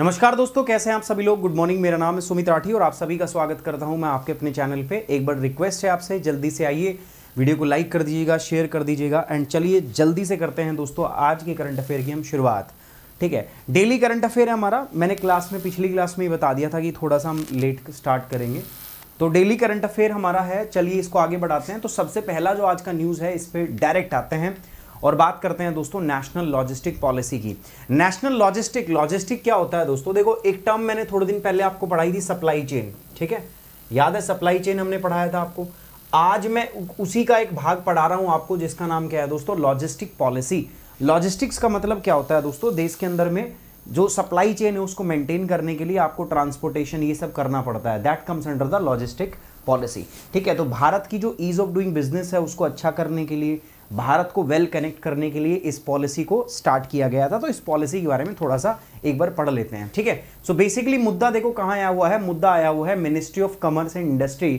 नमस्कार दोस्तों कैसे हैं आप सभी लोग गुड मॉर्निंग मेरा नाम है सुमित राठी और आप सभी का स्वागत करता हूं मैं आपके अपने चैनल पे एक बार रिक्वेस्ट है आपसे जल्दी से आइए वीडियो को लाइक कर दीजिएगा शेयर कर दीजिएगा एंड चलिए जल्दी से करते हैं दोस्तों आज के करंट अफेयर की हम शुरुआत ठीक है डेली करंट अफेयर है हमारा मैंने क्लास में पिछली क्लास में ही बता दिया था कि थोड़ा सा हम लेट स्टार्ट करेंगे तो डेली करंट अफेयर हमारा है चलिए इसको आगे बढ़ाते हैं तो सबसे पहला जो आज का न्यूज़ है इस पर डायरेक्ट आते हैं और बात करते हैं दोस्तों नेशनल लॉजिस्टिक पॉलिसी की नेशनल लॉजिस्टिक लॉजिस्टिक क्या होता है दोस्तों देखो एक टर्म मैंने थोड़े दिन पहले आपको पढ़ाई थी सप्लाई चेन ठीक है याद है सप्लाई चेन हमने पढ़ाया था आपको आज मैं उसी का एक भाग पढ़ा रहा हूं आपको जिसका नाम क्या है दोस्तों लॉजिस्टिक पॉलिसी लॉजिस्टिक्स का मतलब क्या होता है दोस्तों देश के अंदर में जो सप्लाई चेन है उसको मेंटेन करने के लिए आपको ट्रांसपोर्टेशन ये सब करना पड़ता है that comes under the logistic policy ठीक है तो भारत की जो ईज ऑफ डूइंग बिजनेस है उसको अच्छा करने के लिए भारत को वेल कनेक्ट करने के लिए इस पॉलिसी को स्टार्ट किया गया था तो इस पॉलिसी के बारे में थोड़ा सा एक बार पढ़ लेते हैं ठीक है सो बेसिकली मुद्दा देखो कहाँ आया हुआ है मुद्दा आया हुआ है ministry of commerce and industry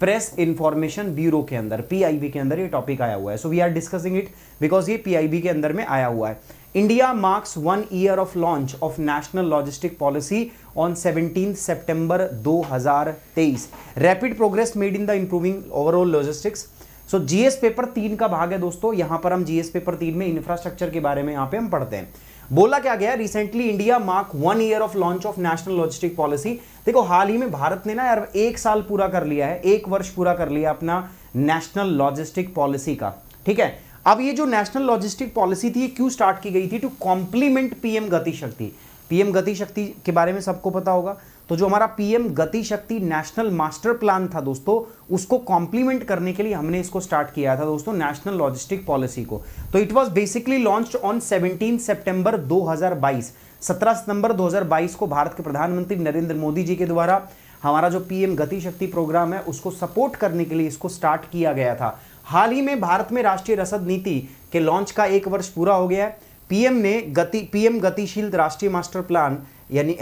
press information bureau के अंदर पीआईबी के अंदर ये टॉपिक आया हुआ है so we are discussing it because ये पीआईबी के अंदर में आया हुआ है India marks one year of launch of national logistic policy on seventeen September 2023. Rapid progress made in the improving overall logistics so GS paper तीन का भाग है दोस्तों यहां पर हम जीएस पेपर तीन में इंफ्रास्ट्रक्चर के बारे में यहां पे हम पढ़ते हैं बोला क्या गया recently India mark one year of launch of national logistic policy देखो हाल ही में भारत ने ना यार एक साल पूरा कर लिया है एक वर्ष पूरा कर लिया अपना नेशनल लॉजिस्टिक पॉलिसी का ठीक है अब ये जो नेशनल लॉजिस्टिक पॉलिसी थी क्यों स्टार्ट की गई थी to complement PM Gatishakti PM Gatishakti के बारे में सबको पता होगा तो जो हमारा पीएम गति शक्ति नेशनल मास्टर प्लान था दोस्तों उसको कॉम्प्लीमेंट करने के लिए हमने इसको स्टार्ट किया था दोस्तों नेशनल लॉजिस्टिक पॉलिसी को तो it was basically launch on 17 सितंबर 2022 17 सितंबर 2022 को भारत के प्रधानमंत्री नरेंद्र मोदी जी के द्वारा हमारा जो पीएम गति शक्ति प्रोग्राम है उसको सपोर्ट करने के लिए इसको स्टार्ट किया गया था हाल ही में भारत में राष्ट्रीय रसद नीति के लॉन्च का एक वर्ष पूरा हो गया है पीएम ने गति पीएम गतिशील राष्ट्रीय मास्टर प्लान यानी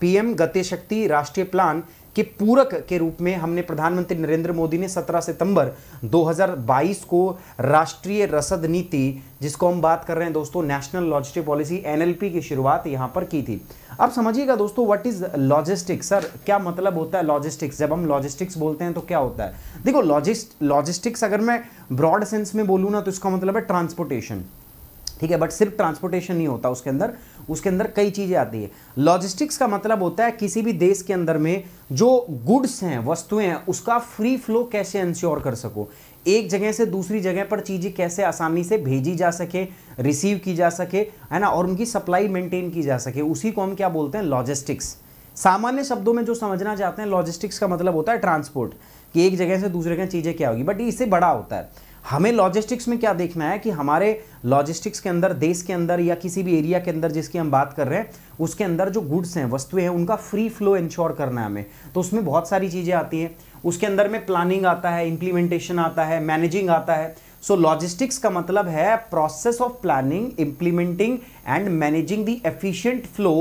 पीएम गतिशक्ति राष्ट्रीय प्लान के पूरक के रूप में हमने प्रधानमंत्री नरेंद्र मोदी ने 17 सितंबर 2022 को राष्ट्रीय रसद नीति जिसको हम बात कर रहे हैं दोस्तों नेशनल लॉजिस्टिक पॉलिसी एनएलपी की शुरुआत यहां पर की थी अब समझिएगा दोस्तों व्हाट इज लॉजिस्टिक्स सर क्या मतलब होता है लॉजिस्टिक्स जब हम लॉजिस्टिक्स बोलते हैं तो क्या होता है देखो लॉजिस्ट लॉजिस्टिक्स अगर मैं ब्रॉड सेंस में बोलूँ ना तो इसका मतलब है ट्रांसपोर्टेशन ठीक है बट सिर्फ ट्रांसपोर्टेशन नहीं होता उसके अंदर उसके अंदर कई चीज़ें आती है लॉजिस्टिक्स का मतलब होता है किसी भी देश के अंदर में जो गुड्स हैं वस्तुएं हैं उसका फ्री फ्लो कैसे इंश्योर कर सको एक जगह से दूसरी जगह पर चीज़ें कैसे आसानी से भेजी जा सके रिसीव की जा सके है ना और उनकी सप्लाई मेंटेन की जा सके उसी को हम क्या बोलते हैं लॉजिस्टिक्स सामान्य शब्दों में जो समझना चाहते हैं लॉजिस्टिक्स का मतलब होता है ट्रांसपोर्ट कि एक जगह से दूसरे जगह चीज़ें क्या होगी बट इससे बड़ा होता है हमें लॉजिस्टिक्स में क्या देखना है कि हमारे लॉजिस्टिक्स के अंदर देश के अंदर या किसी भी एरिया के अंदर जिसकी हम बात कर रहे हैं उसके अंदर जो गुड्स हैं वस्तुएं हैं उनका फ्री फ्लो इंश्योर करना है हमें तो उसमें बहुत सारी चीज़ें आती हैं उसके अंदर में प्लानिंग आता है इम्प्लीमेंटेशन आता है मैनेजिंग आता है सो लॉजिस्टिक्स का मतलब है process of planning implementing and managing the efficient flow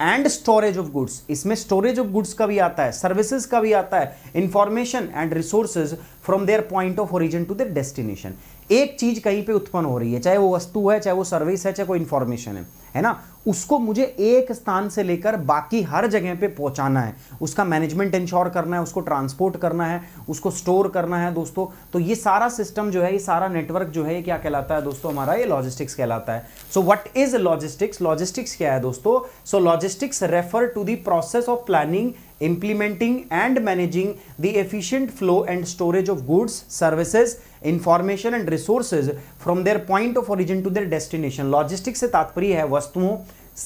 and storage of goods इसमें स्टोरेज ऑफ गुड्स का भी आता है सर्विसेज का भी आता है information and resources from their point of origin to the destination एक चीज़ कहीं पे उत्पन्न हो रही है चाहे वो वस्तु है चाहे वो सर्विस है चाहे कोई इंफॉर्मेशन है है ना उसको मुझे एक स्थान से लेकर बाकी हर जगह पे पहुंचाना है उसका मैनेजमेंट इंश्योर करना है उसको ट्रांसपोर्ट करना है उसको स्टोर करना है दोस्तों तो ये सारा सिस्टम जो है ये सारा नेटवर्क जो है ये क्या कहलाता है दोस्तों हमारा ये लॉजिस्टिक्स कहलाता है so what is logistics logistics क्या है दोस्तों so logistics refer to the process of planning implementing and managing the efficient flow and storage of goods services information and resources from their point of origin to their destination logistics से तात्पर्य है वस्तुओं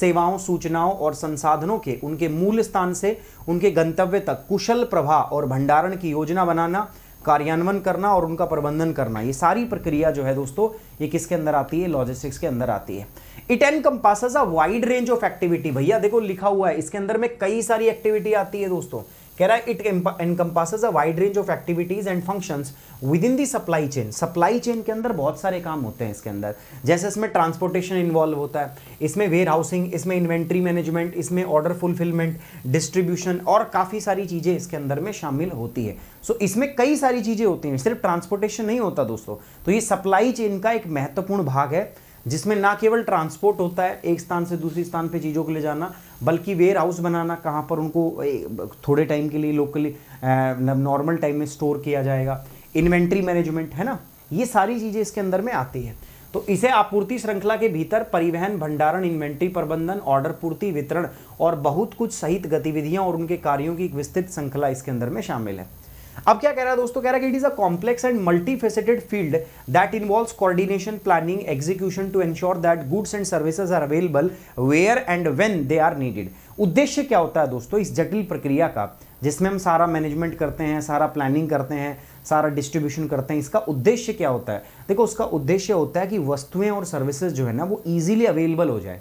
सेवाओं सूचनाओं और संसाधनों के उनके मूल स्थान से उनके गंतव्य तक कुशल प्रवाह और भंडारण की योजना बनाना कार्यान्वयन करना और उनका प्रबंधन करना ये सारी प्रक्रिया जो है दोस्तों ये किसके अंदर आती है लॉजिस्टिक्स के अंदर आती है it encompass wide range of activity भैया देखो लिखा हुआ है इसके अंदर में कई सारी एक्टिविटी आती है दोस्तों कह रहा है it encompass wide range of activities and functions within the supply chain supply chain के अंदर बहुत सारे काम होते हैं इसके अंदर जैसे इसमें ट्रांसपोर्टेशन इन्वॉल्व होता है इसमें वेयर हाउसिंग इसमें इन्वेंट्री मैनेजमेंट इसमें ऑर्डर फुलफिलमेंट डिस्ट्रीब्यूशन और काफ़ी सारी चीज़ें इसके अंदर में शामिल होती है सो so, इसमें कई सारी चीज़ें होती हैं सिर्फ ट्रांसपोर्टेशन नहीं होता दोस्तों तो ये सप्लाई चेन का एक महत्वपूर्ण भाग है जिसमें ना केवल ट्रांसपोर्ट होता है एक स्थान से दूसरे स्थान पे चीज़ों को ले जाना बल्कि वेयर हाउस बनाना कहाँ पर उनको थोड़े टाइम के लिए लोकली नॉर्मल टाइम में स्टोर किया जाएगा इन्वेंट्री मैनेजमेंट है ना ये सारी चीज़ें इसके अंदर में आती है तो इसे आपूर्ति श्रृंखला के भीतर परिवहन भंडारण इन्वेंट्री प्रबंधन ऑर्डर पूर्ति वितरण और बहुत कुछ सहित गतिविधियाँ और उनके कार्यों की एक विस्तृत श्रृंखला इसके अंदर में शामिल है अब क्या कह रहा है दोस्तों कह रहा है कि it is a complex and multifaceted field that involves coordination planning execution to ensure that goods and services are available where and when they are needed उद्देश्य क्या होता है दोस्तों इस जटिल प्रक्रिया का जिसमें हम सारा मैनेजमेंट करते हैं सारा प्लानिंग करते हैं सारा डिस्ट्रीब्यूशन करते हैं इसका उद्देश्य क्या होता है देखो उसका उद्देश्य होता है कि वस्तुएं और सर्विसेज जो है ना वो ईजिली अवेलेबल हो जाए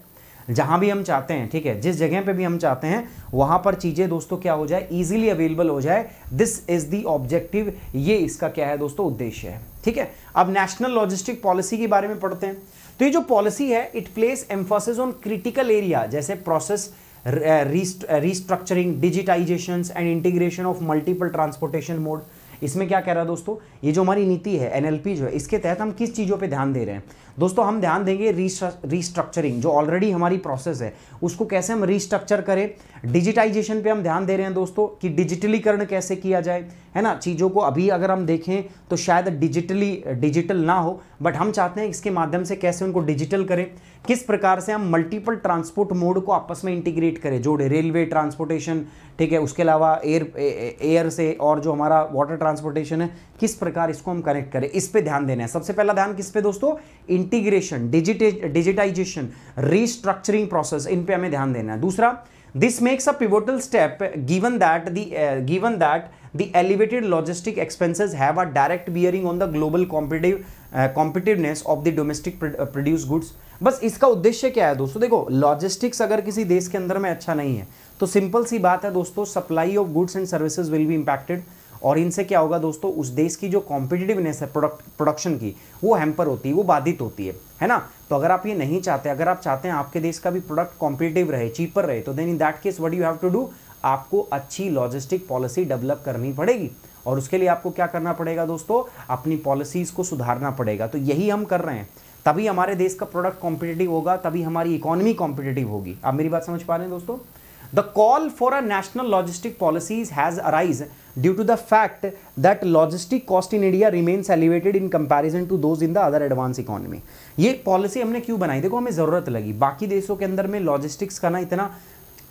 जहाँ भी हम चाहते हैं ठीक है जिस जगह पे भी हम चाहते हैं वहाँ पर चीज़ें दोस्तों क्या हो जाए ईजिली अवेलेबल हो जाए दिस इज़ दी ऑब्जेक्टिव ये इसका क्या है दोस्तों उद्देश्य है ठीक है अब नेशनल लॉजिस्टिक पॉलिसी के बारे में पढ़ते हैं तो ये जो पॉलिसी है it place emphasis on critical area जैसे process restructuring digitisation and integration of multiple transportation mode इसमें क्या कह रहा है दोस्तों ये जो हमारी नीति है एनएलपी जो है इसके तहत हम किस चीज़ों पे ध्यान दे रहे हैं दोस्तों हम ध्यान देंगे रीस्ट्रक्चरिंग जो ऑलरेडी हमारी प्रोसेस है उसको कैसे हम रीस्ट्रक्चर करें डिजिटाइजेशन पे हम ध्यान दे रहे हैं दोस्तों कि डिजिटलीकरण कैसे किया जाए है ना चीज़ों को अभी अगर हम देखें तो शायद डिजिटली डिजिटल ना हो बट हम चाहते हैं इसके माध्यम से कैसे उनको डिजिटल करें किस प्रकार से हम मल्टीपल ट्रांसपोर्ट मोड को आपस में इंटीग्रेट करें जोड़े रेलवे ट्रांसपोर्टेशन ठीक है उसके अलावा एयर एयर से और जो हमारा वाटर ट्रांसपोर्टेशन है किस प्रकार इसको हम कनेक्ट करें इस पर ध्यान देना है सबसे पहला ध्यान किस पे दोस्तों इंटीग्रेशन डिजिटाइजेशन रीस्ट्रक्चरिंग प्रोसेस इन पे हमें ध्यान देना है दूसरा this makes a pivotal step given that the given that the elevated logistic expenses have a direct bearing on the global competitive competitiveness of the domestic produce goods बस इसका उद्देश्य क्या है दोस्तों देखो लॉजिस्टिक्स अगर किसी देश के अंदर में अच्छा नहीं है तो सिंपल सी बात है दोस्तों supply of goods and services will be impacted और इनसे क्या होगा दोस्तों उस देश की जो कॉम्पिटिटिवनेस है प्रोडक्शन की वो हैम्पर होती है वो बाधित होती है है ना तो अगर आप ये नहीं चाहते अगर आप चाहते हैं आपके देश का भी प्रोडक्ट कॉम्पिटेटिव रहे चीपर रहे तो then in that case what you have to do आपको अच्छी लॉजिस्टिक पॉलिसी डेवलप करनी पड़ेगी और उसके लिए आपको क्या करना पड़ेगा दोस्तों अपनी पॉलिसीज़ को सुधारना पड़ेगा तो यही हम कर रहे हैं तभी हमारे देश का प्रोडक्ट कॉम्पिटेटिव होगा तभी हमारी इकोनॉमी कॉम्पिटेटिव होगी आप मेरी बात समझ पा रहे हैं दोस्तों the call for a national logistic policies has arise due to the fact that logistic cost in India remains elevated in comparison to those in the other advance economy ये पॉलिसी हमने क्यों बनाई देखो हमें ज़रूरत लगी बाकी देशों के अंदर में लॉजिस्टिक्स का ना इतना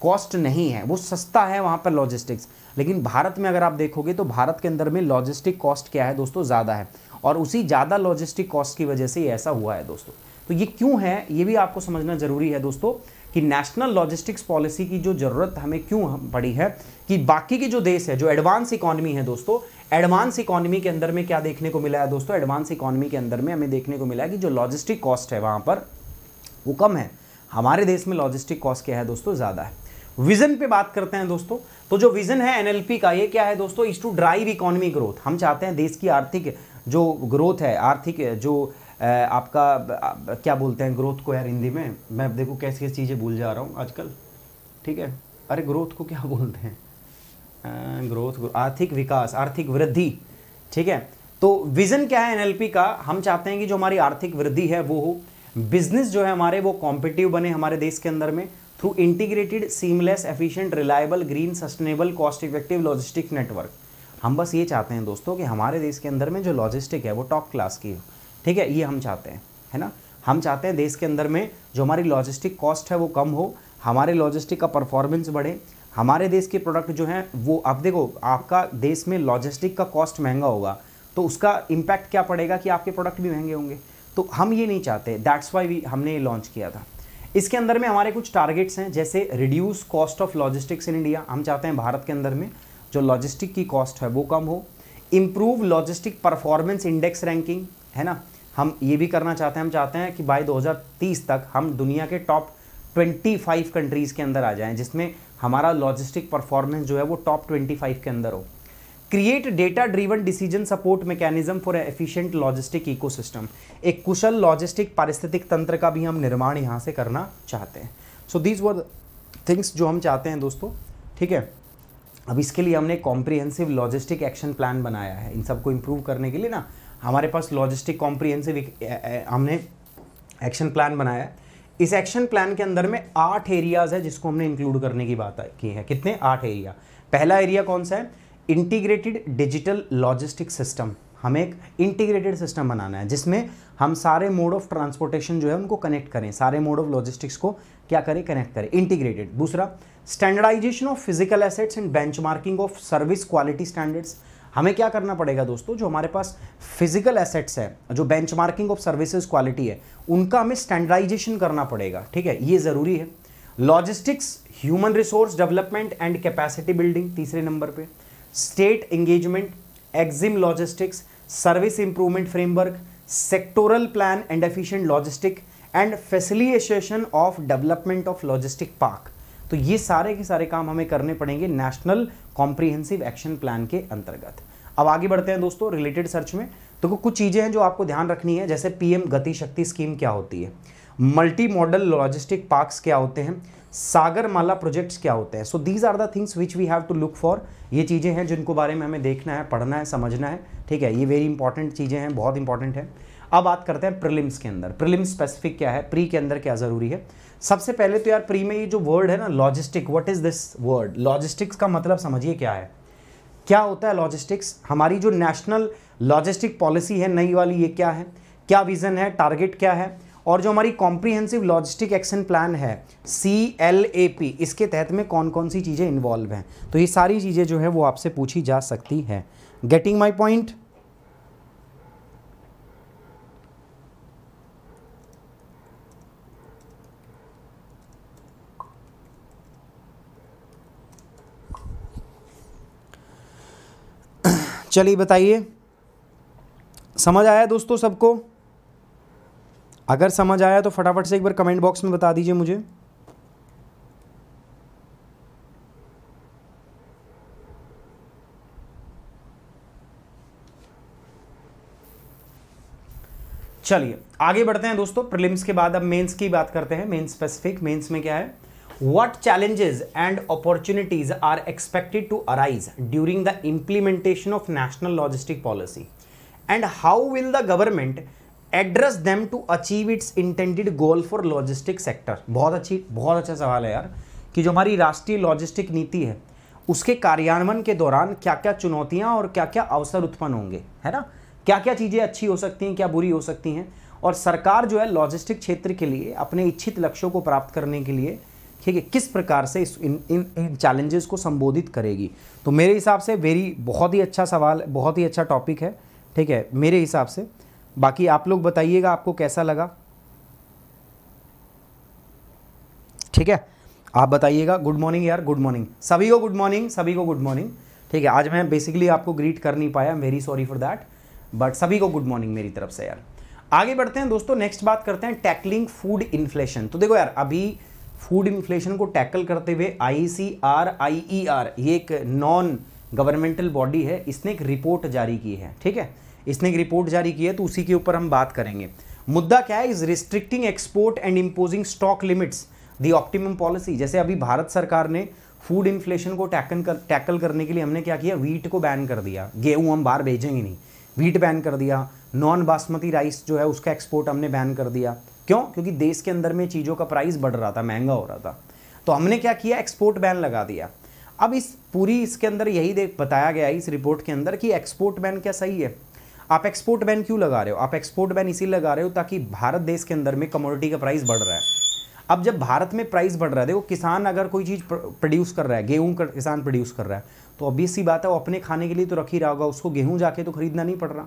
कॉस्ट नहीं है वो सस्ता है वहाँ पर लॉजिस्टिक्स लेकिन भारत में अगर आप देखोगे तो भारत के अंदर में लॉजिस्टिक कॉस्ट क्या है दोस्तों ज़्यादा है और उसी ज़्यादा लॉजिस्टिक कॉस्ट की वजह से ऐसा हुआ है दोस्तों तो ये क्यों है ये भी आपको समझना ज़रूरी है दोस्तों कि नेशनल लॉजिस्टिक्स पॉलिसी की जो ज़रूरत हमें क्यों पड़ी है कि बाकी के जो देश है जो एडवांस इकोनॉमी है दोस्तों एडवांस इकॉनमी के अंदर में क्या देखने को मिला है दोस्तों एडवांस इकोनॉमी के अंदर में हमें देखने को मिला है कि जो लॉजिस्टिक कॉस्ट है वहां पर वो कम है हमारे देश में लॉजिस्टिक कॉस्ट क्या है दोस्तों ज़्यादा है विजन पे बात करते हैं दोस्तों तो जो विजन है एनएलपी का ये क्या है दोस्तों is to drive economy growth हम चाहते हैं देश की आर्थिक जो ग्रोथ है आर्थिक जो आपका क्या बोलते हैं ग्रोथ को यार हिंदी में मैं देखो कैसी कैसी चीज़ें भूल जा रहा हूँ आजकल ठीक है अरे ग्रोथ को क्या बोलते हैं ग्रोथ आर्थिक विकास आर्थिक वृद्धि ठीक है तो विज़न क्या है एनएलपी का हम चाहते हैं कि जो हमारी आर्थिक वृद्धि है वो हो बिजनेस जो है हमारे वो कॉम्पिटिटिव बने हमारे देश के अंदर में through integrated seamless efficient reliable green sustainable cost effective logistic network हम बस ये चाहते हैं दोस्तों कि हमारे देश के अंदर में जो लॉजिस्टिक है वो टॉप क्लास की हो ठीक है ये हम चाहते हैं है ना हम चाहते हैं देश के अंदर में जो हमारी लॉजिस्टिक कॉस्ट है वो कम हो हमारे लॉजिस्टिक का परफॉर्मेंस बढ़े हमारे देश के प्रोडक्ट जो हैं वो आप देखो आपका देश में लॉजिस्टिक का कॉस्ट महंगा होगा तो उसका इम्पैक्ट क्या पड़ेगा कि आपके प्रोडक्ट भी महंगे होंगे तो हम ये नहीं चाहते दैट्स वाई वी हमने ये लॉन्च किया था इसके अंदर में हमारे कुछ टारगेट्स हैं जैसे reduce cost of logistics in India हम चाहते हैं भारत के अंदर में जो लॉजिस्टिक की कॉस्ट है वो कम हो improve logistic performance index ranking है ना हम ये भी करना चाहते हैं हम चाहते हैं कि बाय 2030 तक हम दुनिया के टॉप 25 कंट्रीज़ के अंदर आ जाएं जिसमें हमारा लॉजिस्टिक परफॉर्मेंस जो है वो टॉप 25 के अंदर हो create data driven decision support mechanism for efficient logistic ecosystem एक कुशल लॉजिस्टिक पारिस्थितिक तंत्र का भी हम निर्माण यहाँ से करना चाहते हैं सो दीज वर थिंग्स जो हम चाहते हैं दोस्तों ठीक है अब इसके लिए हमने कॉम्प्रिहेंसिव लॉजिस्टिक एक्शन प्लान बनाया है इन सबको इम्प्रूव करने के लिए ना हमारे पास लॉजिस्टिक कॉम्प्रीहेंसिव हमने एक्शन प्लान बनाया है इस एक्शन प्लान के अंदर में आठ एरियाज़ है जिसको हमने इंक्लूड करने की बात की है कितने आठ एरिया पहला एरिया कौन सा है इंटीग्रेटेड डिजिटल लॉजिस्टिक सिस्टम हमें एक इंटीग्रेटेड सिस्टम बनाना है जिसमें हम सारे मोड ऑफ ट्रांसपोर्टेशन जो है उनको कनेक्ट करें सारे मोड ऑफ लॉजिस्टिक्स को क्या करें कनेक्ट करें इंटीग्रेटेड दूसरा standardisation of physical assets and benchmarking of service quality standards हमें क्या करना पड़ेगा दोस्तों जो हमारे पास फिजिकल एसेट्स है जो बेंचमार्किंग ऑफ सर्विसेज क्वालिटी है उनका हमें स्टैंडर्डाइजेशन करना पड़ेगा ठीक है ये ज़रूरी है logistics human resource development and capacity building तीसरे नंबर पे state engagement EXIM logistics service improvement framework sectoral plan and efficient logistic and facilitation of development of logistic park तो ये सारे के सारे काम हमें करने पड़ेंगे नेशनल कॉम्प्रीहेंसिव एक्शन प्लान के अंतर्गत अब आगे बढ़ते हैं दोस्तों रिलेटेड सर्च में तो कुछ चीज़ें हैं जो आपको ध्यान रखनी है जैसे पीएम गति शक्ति स्कीम क्या होती है मल्टी मॉडल लॉजिस्टिक पार्क्स क्या होते हैं सागरमाला प्रोजेक्ट्स क्या होते हैं so these are the things which we have to look for ये चीज़ें हैं जिनको बारे में हमें देखना है पढ़ना है समझना है ठीक है ये वेरी इंपॉर्टेंट चीज़ें हैं बहुत इंपॉर्टेंट है अब बात करते हैं प्रिलिम्स के अंदर प्रिलिम्स स्पेसिफिक क्या है प्री के अंदर क्या ज़रूरी है सबसे पहले तो यार प्री में ये जो वर्ड है ना logistic what is this word logistics का मतलब समझिए क्या है क्या होता है लॉजिस्टिक्स हमारी जो नेशनल लॉजिस्टिक पॉलिसी है नई वाली ये क्या है क्या विज़न है टारगेट क्या है और जो हमारी कॉम्प्रीहेंसिव लॉजिस्टिक एक्शन प्लान है सी एल ए पी इसके तहत में कौन कौन सी चीज़ें इन्वॉल्व हैं तो ये सारी चीज़ें जो है वो आपसे पूछी जा सकती है गेटिंग माई पॉइंट चलिए बताइए समझ आया दोस्तों सबको अगर समझ आया तो फटाफट से एक बार कमेंट बॉक्स में बता दीजिए मुझे चलिए आगे बढ़ते हैं दोस्तों प्रीलिम्स के बाद अब मेंस की बात करते हैं मेंस स्पेसिफिक मेंस में क्या है what challenges and opportunities are expected to arise during the implementation of national logistic policy and how will the government address them to achieve its intended goal for logistic sector बहुत अच्छी बहुत अच्छा सवाल है यार कि जो हमारी राष्ट्रीय लॉजिस्टिक नीति है उसके कार्यान्वयन के दौरान क्या क्या चुनौतियाँ और क्या क्या अवसर उत्पन्न होंगे है ना क्या क्या चीज़ें अच्छी हो सकती हैं क्या बुरी हो सकती हैं और सरकार जो है लॉजिस्टिक क्षेत्र के लिए अपने इच्छित लक्ष्यों को प्राप्त करने के लिए ठीक है किस प्रकार से इस इन इन, इन चैलेंजेस को संबोधित करेगी तो मेरे हिसाब से वेरी बहुत ही अच्छा सवाल बहुत ही अच्छा टॉपिक है ठीक है मेरे हिसाब से बाकी आप लोग बताइएगा आपको कैसा लगा ठीक है आप बताइएगा गुड मॉर्निंग यार गुड मॉर्निंग सभी को गुड मॉर्निंग सभी को गुड मॉर्निंग ठीक है आज मैं बेसिकली आपको ग्रीट कर नहीं पाया very sorry for that but सभी को गुड मॉर्निंग मेरी तरफ से यार आगे बढ़ते हैं दोस्तों नेक्स्ट बात करते हैं टैकलिंग फूड इन्फ्लेशन तो देखो यार अभी फूड इन्फ्लेशन को टैकल करते हुए आई सी आर आई ई आर ये एक नॉन गवर्नमेंटल बॉडी है इसने एक रिपोर्ट जारी की है ठीक है इसने एक रिपोर्ट जारी की है तो उसी के ऊपर हम बात करेंगे मुद्दा क्या है is restricting export and imposing stock limits the optimum policy जैसे अभी भारत सरकार ने फूड इन्फ्लेशन को टैकल कर टैकल करने के लिए हमने क्या किया वीट को बैन कर दिया गेहूँ हम बाहर भेजेंगे नहीं वीट बैन कर दिया नॉन बासमती राइस जो है उसका एक्सपोर्ट हमने बैन कर दिया क्यों क्योंकि देश के अंदर में चीज़ों का प्राइस बढ़ रहा था महंगा हो रहा था तो हमने क्या किया एक्सपोर्ट बैन लगा दिया अब इस पूरी इसके अंदर यही देख बताया गया है इस रिपोर्ट के अंदर कि एक्सपोर्ट बैन क्या सही है आप एक्सपोर्ट बैन क्यों लगा रहे हो आप एक्सपोर्ट बैन इसीलिए लगा रहे हो ताकि भारत देश के अंदर में कमोडिटी का प्राइस बढ़ रहा है अब जब भारत में प्राइस बढ़ रहा है देखो किसान अगर कोई चीज़ प्रोड्यूस कर रहा है गेहूँ किसान प्रोड्यूस कर रहा है तो अभी सी बात है वो अपने खाने के लिए तो रख ही रहा होगा उसको गेहूँ जाके तो खरीदना नहीं पड़ रहा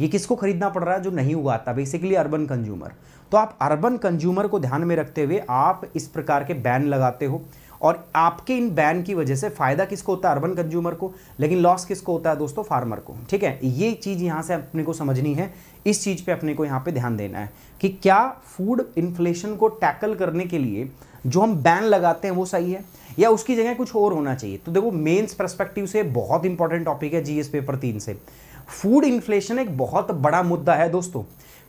ये किसको खरीदना पड़ रहा है जो नहीं उगाता बेसिकली अर्बन कंज्यूमर तो आप अर्बन कंज्यूमर को ध्यान में रखते हुए आप इस प्रकार के बैन लगाते हो और आपके इन बैन की वजह से फ़ायदा किसको होता है अर्बन कंज्यूमर को लेकिन लॉस किसको होता है दोस्तों फार्मर को ठीक है ये चीज़ यहां से अपने को समझनी है इस चीज़ पे अपने को यहां पे ध्यान देना है कि क्या फूड इन्फ्लेशन को टैकल करने के लिए जो हम बैन लगाते हैं वो सही है या उसकी जगह कुछ और होना चाहिए तो देखो मेन्स परस्पेक्टिव से बहुत इंपॉर्टेंट टॉपिक है जीएस पेपर तीन से फूड इन्फ्लेशन एक बहुत बड़ा मुद्दा है दोस्तों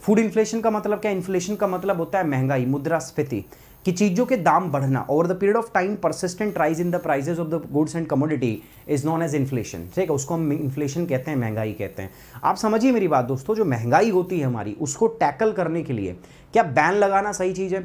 फूड इन्फ्लेशन का मतलब क्या इन्फ्लेशन का मतलब होता है महंगाई मुद्रास्फीति कि चीज़ों के दाम बढ़ना over the period of time persistent rise in the prices of the goods and commodity is known as inflation ठीक है उसको हम इन्फ्लेशन कहते हैं महंगाई कहते हैं आप समझिए मेरी बात दोस्तों जो महंगाई होती है हमारी उसको टैकल करने के लिए क्या बैन लगाना सही चीज़ है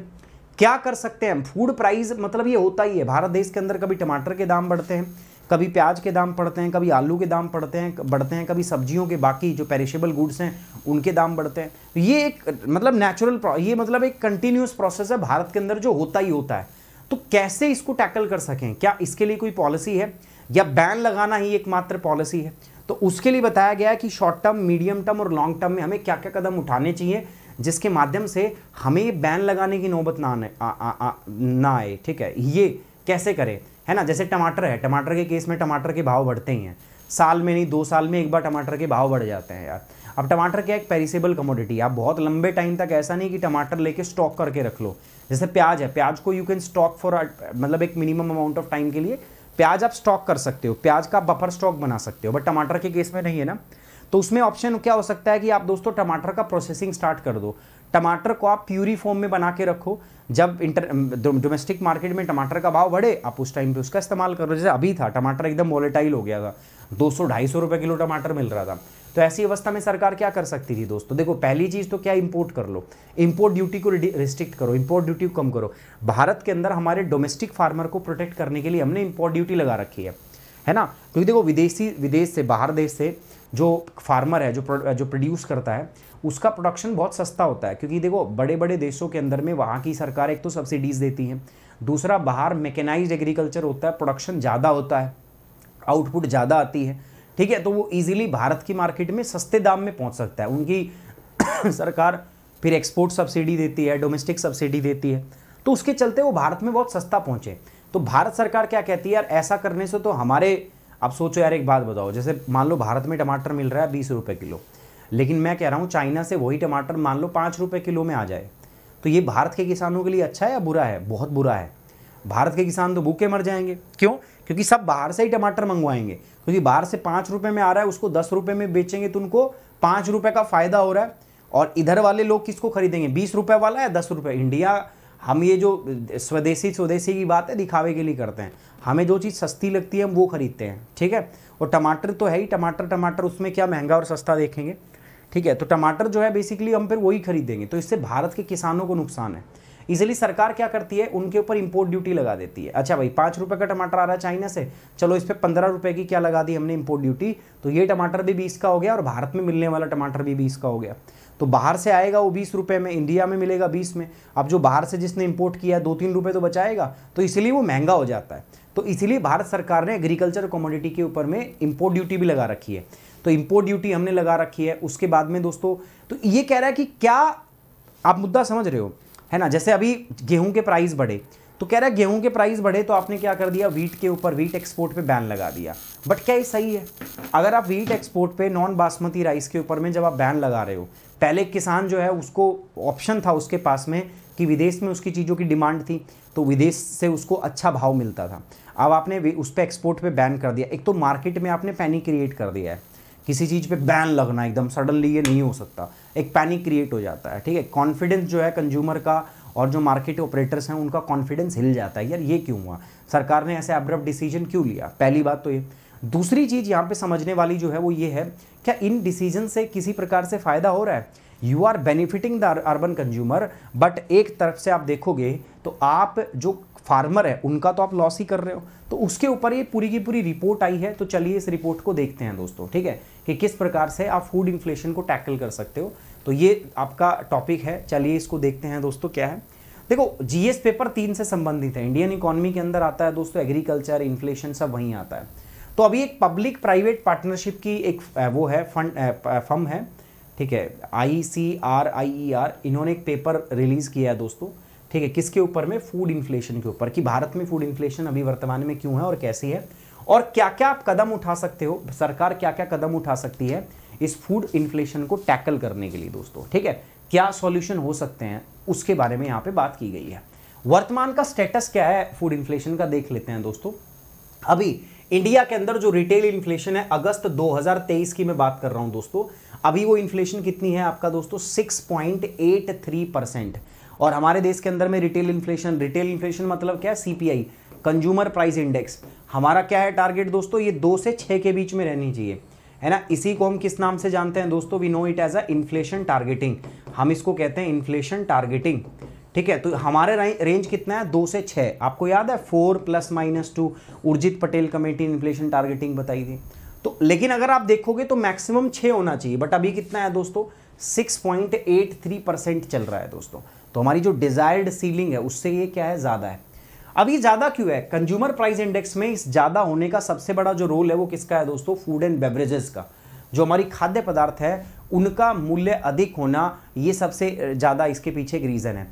क्या कर सकते हैं हम फूड प्राइस मतलब ये होता ही है भारत देश के अंदर कभी टमाटर के दाम बढ़ते हैं कभी प्याज के दाम पड़ते हैं कभी आलू के दाम पड़ते हैं बढ़ते हैं कभी सब्जियों के बाकी जो पेरिशेबल गुड्स हैं उनके दाम बढ़ते हैं तो ये एक मतलब नेचुरल ये मतलब एक कंटिन्यूस प्रोसेस है भारत के अंदर जो होता ही होता है तो कैसे इसको टैकल कर सकें क्या इसके लिए कोई पॉलिसी है या बैन लगाना ही एकमात्र पॉलिसी है तो उसके लिए बताया गया है कि शॉर्ट टर्म मीडियम टर्म और लॉन्ग टर्म में हमें क्या क्या कदम उठाने चाहिए जिसके माध्यम से हमें बैन लगाने की नौबत ना आने आ, आ, आ, ना आए ठीक है ये कैसे करें है ना जैसे टमाटर है टमाटर के केस में टमाटर के भाव बढ़ते ही हैं साल में नहीं दो साल में एक बार टमाटर के भाव बढ़ जाते हैं यार अब टमाटर क्या एक पेरिसेबल कमोडिटी आप बहुत लंबे टाइम तक ऐसा नहीं कि टमाटर लेके स्टॉक करके रख लो जैसे प्याज है प्याज को यू कैन स्टॉक फॉर मतलब एक मिनिमम अमाउंट ऑफ टाइम के लिए प्याज आप स्टॉक कर सकते हो प्याज का बफर स्टॉक बना सकते हो बट टमाटर के केस में नहीं है ना तो उसमें ऑप्शन क्या हो सकता है कि आप दोस्तों टमाटर का प्रोसेसिंग स्टार्ट कर दो टमाटर को आप प्यूरी फॉर्म में बना के रखो जब इंटर डोमेस्टिक मार्केट में टमाटर का भाव बढ़े आप उस टाइम पे उसका इस्तेमाल करो जैसे अभी था टमाटर एकदम वॉलेटाइल हो गया था दो सौ ढाई सौ रुपये किलो टमाटर मिल रहा था तो ऐसी अवस्था में सरकार क्या कर सकती थी दोस्तों देखो पहली चीज़ तो क्या इंपोर्ट कर लो इंपोर्ट ड्यूटी को रिस्ट्रिक्ट करो इंपोर्ट ड्यूटी को कम करो भारत के अंदर हमारे डोमेस्टिक फार्मर को प्रोटेक्ट करने के लिए हमने इम्पोर्ट ड्यूटी लगा रखी है है ना क्योंकि देखो विदेशी विदेश से बाहर देश से जो फार्मर है जो जो प्रोड्यूस करता है उसका प्रोडक्शन बहुत सस्ता होता है क्योंकि देखो बड़े बड़े देशों के अंदर में वहाँ की सरकार एक तो सब्सिडीज़ देती है दूसरा बाहर मेकेनाइज एग्रीकल्चर होता है प्रोडक्शन ज़्यादा होता है आउटपुट ज़्यादा आती है ठीक है तो वो ईजिली भारत की मार्केट में सस्ते दाम में पहुँच सकता है उनकी सरकार फिर एक्सपोर्ट सब्सिडी देती है डोमेस्टिक सब्सिडी देती है तो उसके चलते वो भारत में बहुत सस्ता पहुँचे तो भारत सरकार क्या कहती है यार ऐसा करने से तो हमारे आप सोचो यार एक बात बताओ जैसे मान लो भारत में टमाटर मिल रहा है बीस रुपये किलो लेकिन मैं कह रहा हूँ चाइना से वही टमाटर मान लो पाँच रुपये किलो में आ जाए तो ये भारत के किसानों के लिए अच्छा है या बुरा है बहुत बुरा है भारत के किसान तो भूखे मर जाएंगे क्यों क्योंकि सब बाहर से ही टमाटर मंगवाएंगे क्योंकि बाहर से पाँच रुपये में आ रहा है उसको दस रुपये में बेचेंगे तो उनको पाँच रुपये का फ़ायदा हो रहा है और इधर वाले लोग किसको खरीदेंगे बीस रुपये वाला है दस रुपये इंडिया हम ये जो स्वदेशी स्वदेशी की बात है दिखावे के लिए करते हैं हमें जो चीज़ सस्ती लगती है हम वो खरीदते हैं ठीक है और टमाटर तो है ही टमाटर टमाटर उसमें क्या महंगा और सस्ता देखेंगे ठीक है तो टमाटर जो है बेसिकली हम फिर वही खरीदेंगे तो इससे भारत के किसानों को नुकसान है इसीलिए सरकार क्या करती है उनके ऊपर इंपोर्ट ड्यूटी लगा देती है अच्छा भाई पाँच रुपये का टमाटर आ रहा है चाइना से चलो इस पर पंद्रह रुपये की क्या लगा दी हमने इंपोर्ट ड्यूटी तो ये टमाटर भी बीस का हो गया और भारत में मिलने वाला टमाटर भी बीस का हो गया तो बाहर से आएगा वो बीस रुपये में इंडिया में मिलेगा बीस में अब जो बाहर से जिसने इम्पोर्ट किया दो तीन रुपये तो बचाएगा तो इसलिए वो महंगा हो जाता है तो इसलिए भारत सरकार ने एग्रीकल्चर कमोडिटी के ऊपर में इम्पोर्ट ड्यूटी भी लगा रखी है तो इम्पोर्ट ड्यूटी हमने लगा रखी है उसके बाद में दोस्तों तो ये कह रहा है कि क्या आप मुद्दा समझ रहे हो है ना जैसे अभी गेहूं के प्राइस बढ़े तो कह रहा है गेहूं के प्राइस बढ़े तो आपने क्या कर दिया वीट के ऊपर वीट एक्सपोर्ट पे बैन लगा दिया बट क्या ये सही है अगर आप वीट एक्सपोर्ट पे नॉन बासमती राइस के ऊपर में जब आप बैन लगा रहे हो पहले किसान जो है उसको ऑप्शन था उसके पास में कि विदेश में उसकी चीज़ों की डिमांड थी तो विदेश से उसको अच्छा भाव मिलता था अब आपने उस पर एक्सपोर्ट पर बैन कर दिया एक तो मार्केट में आपने पैनिक क्रिएट कर दिया है किसी चीज़ पे बैन लगना एकदम सडनली ये नहीं हो सकता एक पैनिक क्रिएट हो जाता है ठीक है कॉन्फिडेंस जो है कंज्यूमर का और जो मार्केट ऑपरेटर्स हैं उनका कॉन्फिडेंस हिल जाता है यार ये क्यों हुआ सरकार ने ऐसे अब्रप्ट डिसीजन क्यों लिया पहली बात तो ये दूसरी चीज़ यहाँ पे समझने वाली जो है वो ये है क्या इन डिसीजन से किसी प्रकार से फ़ायदा हो रहा है you are benefiting the urban consumer but एक तरफ से आप देखोगे तो आप जो फार्मर है उनका तो आप लॉस ही कर रहे हो तो उसके ऊपर ये पूरी की पूरी रिपोर्ट आई है तो चलिए इस रिपोर्ट को देखते हैं दोस्तों ठीक है कि किस प्रकार से आप फूड इन्फ्लेशन को टैकल कर सकते हो तो ये आपका टॉपिक है चलिए इसको देखते हैं दोस्तों क्या है देखो जीएस पेपर तीन से संबंधित है इंडियन इकोनॉमी के अंदर आता है दोस्तों एग्रीकल्चर इन्फ्लेशन सब वहीं आता है तो अभी एक पब्लिक प्राइवेट पार्टनरशिप की एक वो है फंड फर्म है ठीक है आई सी आर आई ई आर इन्होंने एक पेपर रिलीज़ किया है दोस्तों ठीक है किसके ऊपर में फूड इन्फ्लेशन के ऊपर कि भारत में फूड इन्फ्लेशन अभी वर्तमान में क्यों है और कैसी है और क्या क्या आप कदम उठा सकते हो सरकार क्या क्या कदम उठा सकती है इस फूड इन्फ्लेशन को टैकल करने के लिए दोस्तों ठीक है क्या सॉल्यूशन हो सकते हैं उसके बारे में यहाँ पे बात की गई है वर्तमान का स्टेटस क्या है फूड इन्फ्लेशन का देख लेते हैं दोस्तों अभी इंडिया के अंदर जो रिटेल इन्फ्लेशन है अगस्त 2023 की मैं बात कर रहा हूं दोस्तों अभी वो इन्फ्लेशन कितनी है आपका दोस्तों 6.83 परसेंट और हमारे देश के अंदर में रिटेल इन्फ्लेशन रिटेल इन्फ्लेशन मतलब क्या है सीपीआई कंज्यूमर प्राइस इंडेक्स हमारा क्या है टारगेट दोस्तों ये दो से छः के बीच में रहनी चाहिए है ना इसी को हम किस नाम से जानते हैं दोस्तों we know it as a inflation targeting हम इसको कहते हैं इन्फ्लेशन टारगेटिंग ठीक है तो हमारे रेंज कितना है दो से छः आपको याद है four plus minus two Urjit Patel committee inflation targeting बताई थी तो लेकिन अगर आप देखोगे तो मैक्सिमम छः होना चाहिए बट अभी कितना है दोस्तों six point eight three percent चल रहा है दोस्तों तो हमारी जो डिज़ायर्ड सीलिंग है उससे ये क्या है ज़्यादा है अभी ज्यादा क्यों है कंज्यूमर प्राइस इंडेक्स में इस ज्यादा होने का सबसे बड़ा जो रोल है वो किसका है दोस्तों फूड एंड बेवरेजेस का जो हमारी खाद्य पदार्थ है उनका मूल्य अधिक होना ये सबसे ज़्यादा इसके पीछे एक रीज़न है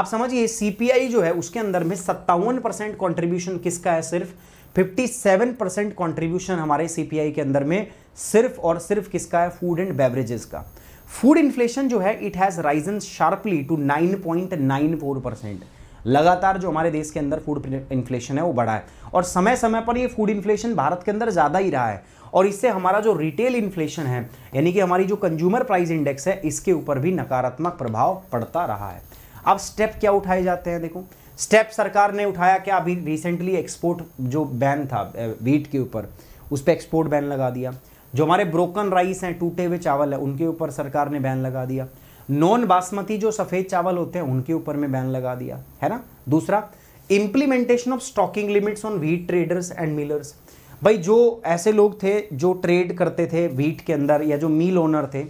आप समझिए सीपीआई जो है उसके अंदर में सत्तावन परसेंट कॉन्ट्रीब्यूशन किसका है सिर्फ 57 परसेंट कॉन्ट्रीब्यूशन हमारे सीपीआई के अंदर में सिर्फ और सिर्फ किसका है फूड एंड बेवरेजेस का फूड इन्फ्लेशन जो है it has risen sharply to nine nine point four percent लगातार जो हमारे देश के अंदर फूड इन्फ्लेशन है वो बढ़ा है और समय समय पर ये फूड इन्फ्लेशन भारत के अंदर ज़्यादा ही रहा है और इससे हमारा जो रिटेल इन्फ्लेशन है यानी कि हमारी जो कंज्यूमर प्राइस इंडेक्स है इसके ऊपर भी नकारात्मक प्रभाव पड़ता रहा है अब स्टेप क्या उठाए जाते हैं देखो स्टेप सरकार ने उठाया क्या अभी रिसेंटली एक्सपोर्ट जो बैन था वीट के ऊपर उस पर एक्सपोर्ट बैन लगा दिया जो हमारे ब्रोकन राइस हैं टूटे हुए चावल है उनके ऊपर सरकार ने बैन लगा दिया नॉन बासमती जो सफ़ेद चावल होते हैं उनके ऊपर में बैन लगा दिया है ना दूसरा implementation of stocking limits on wheat traders and millers भाई जो ऐसे लोग थे जो ट्रेड करते थे व्हीट के अंदर या जो मिल ओनर थे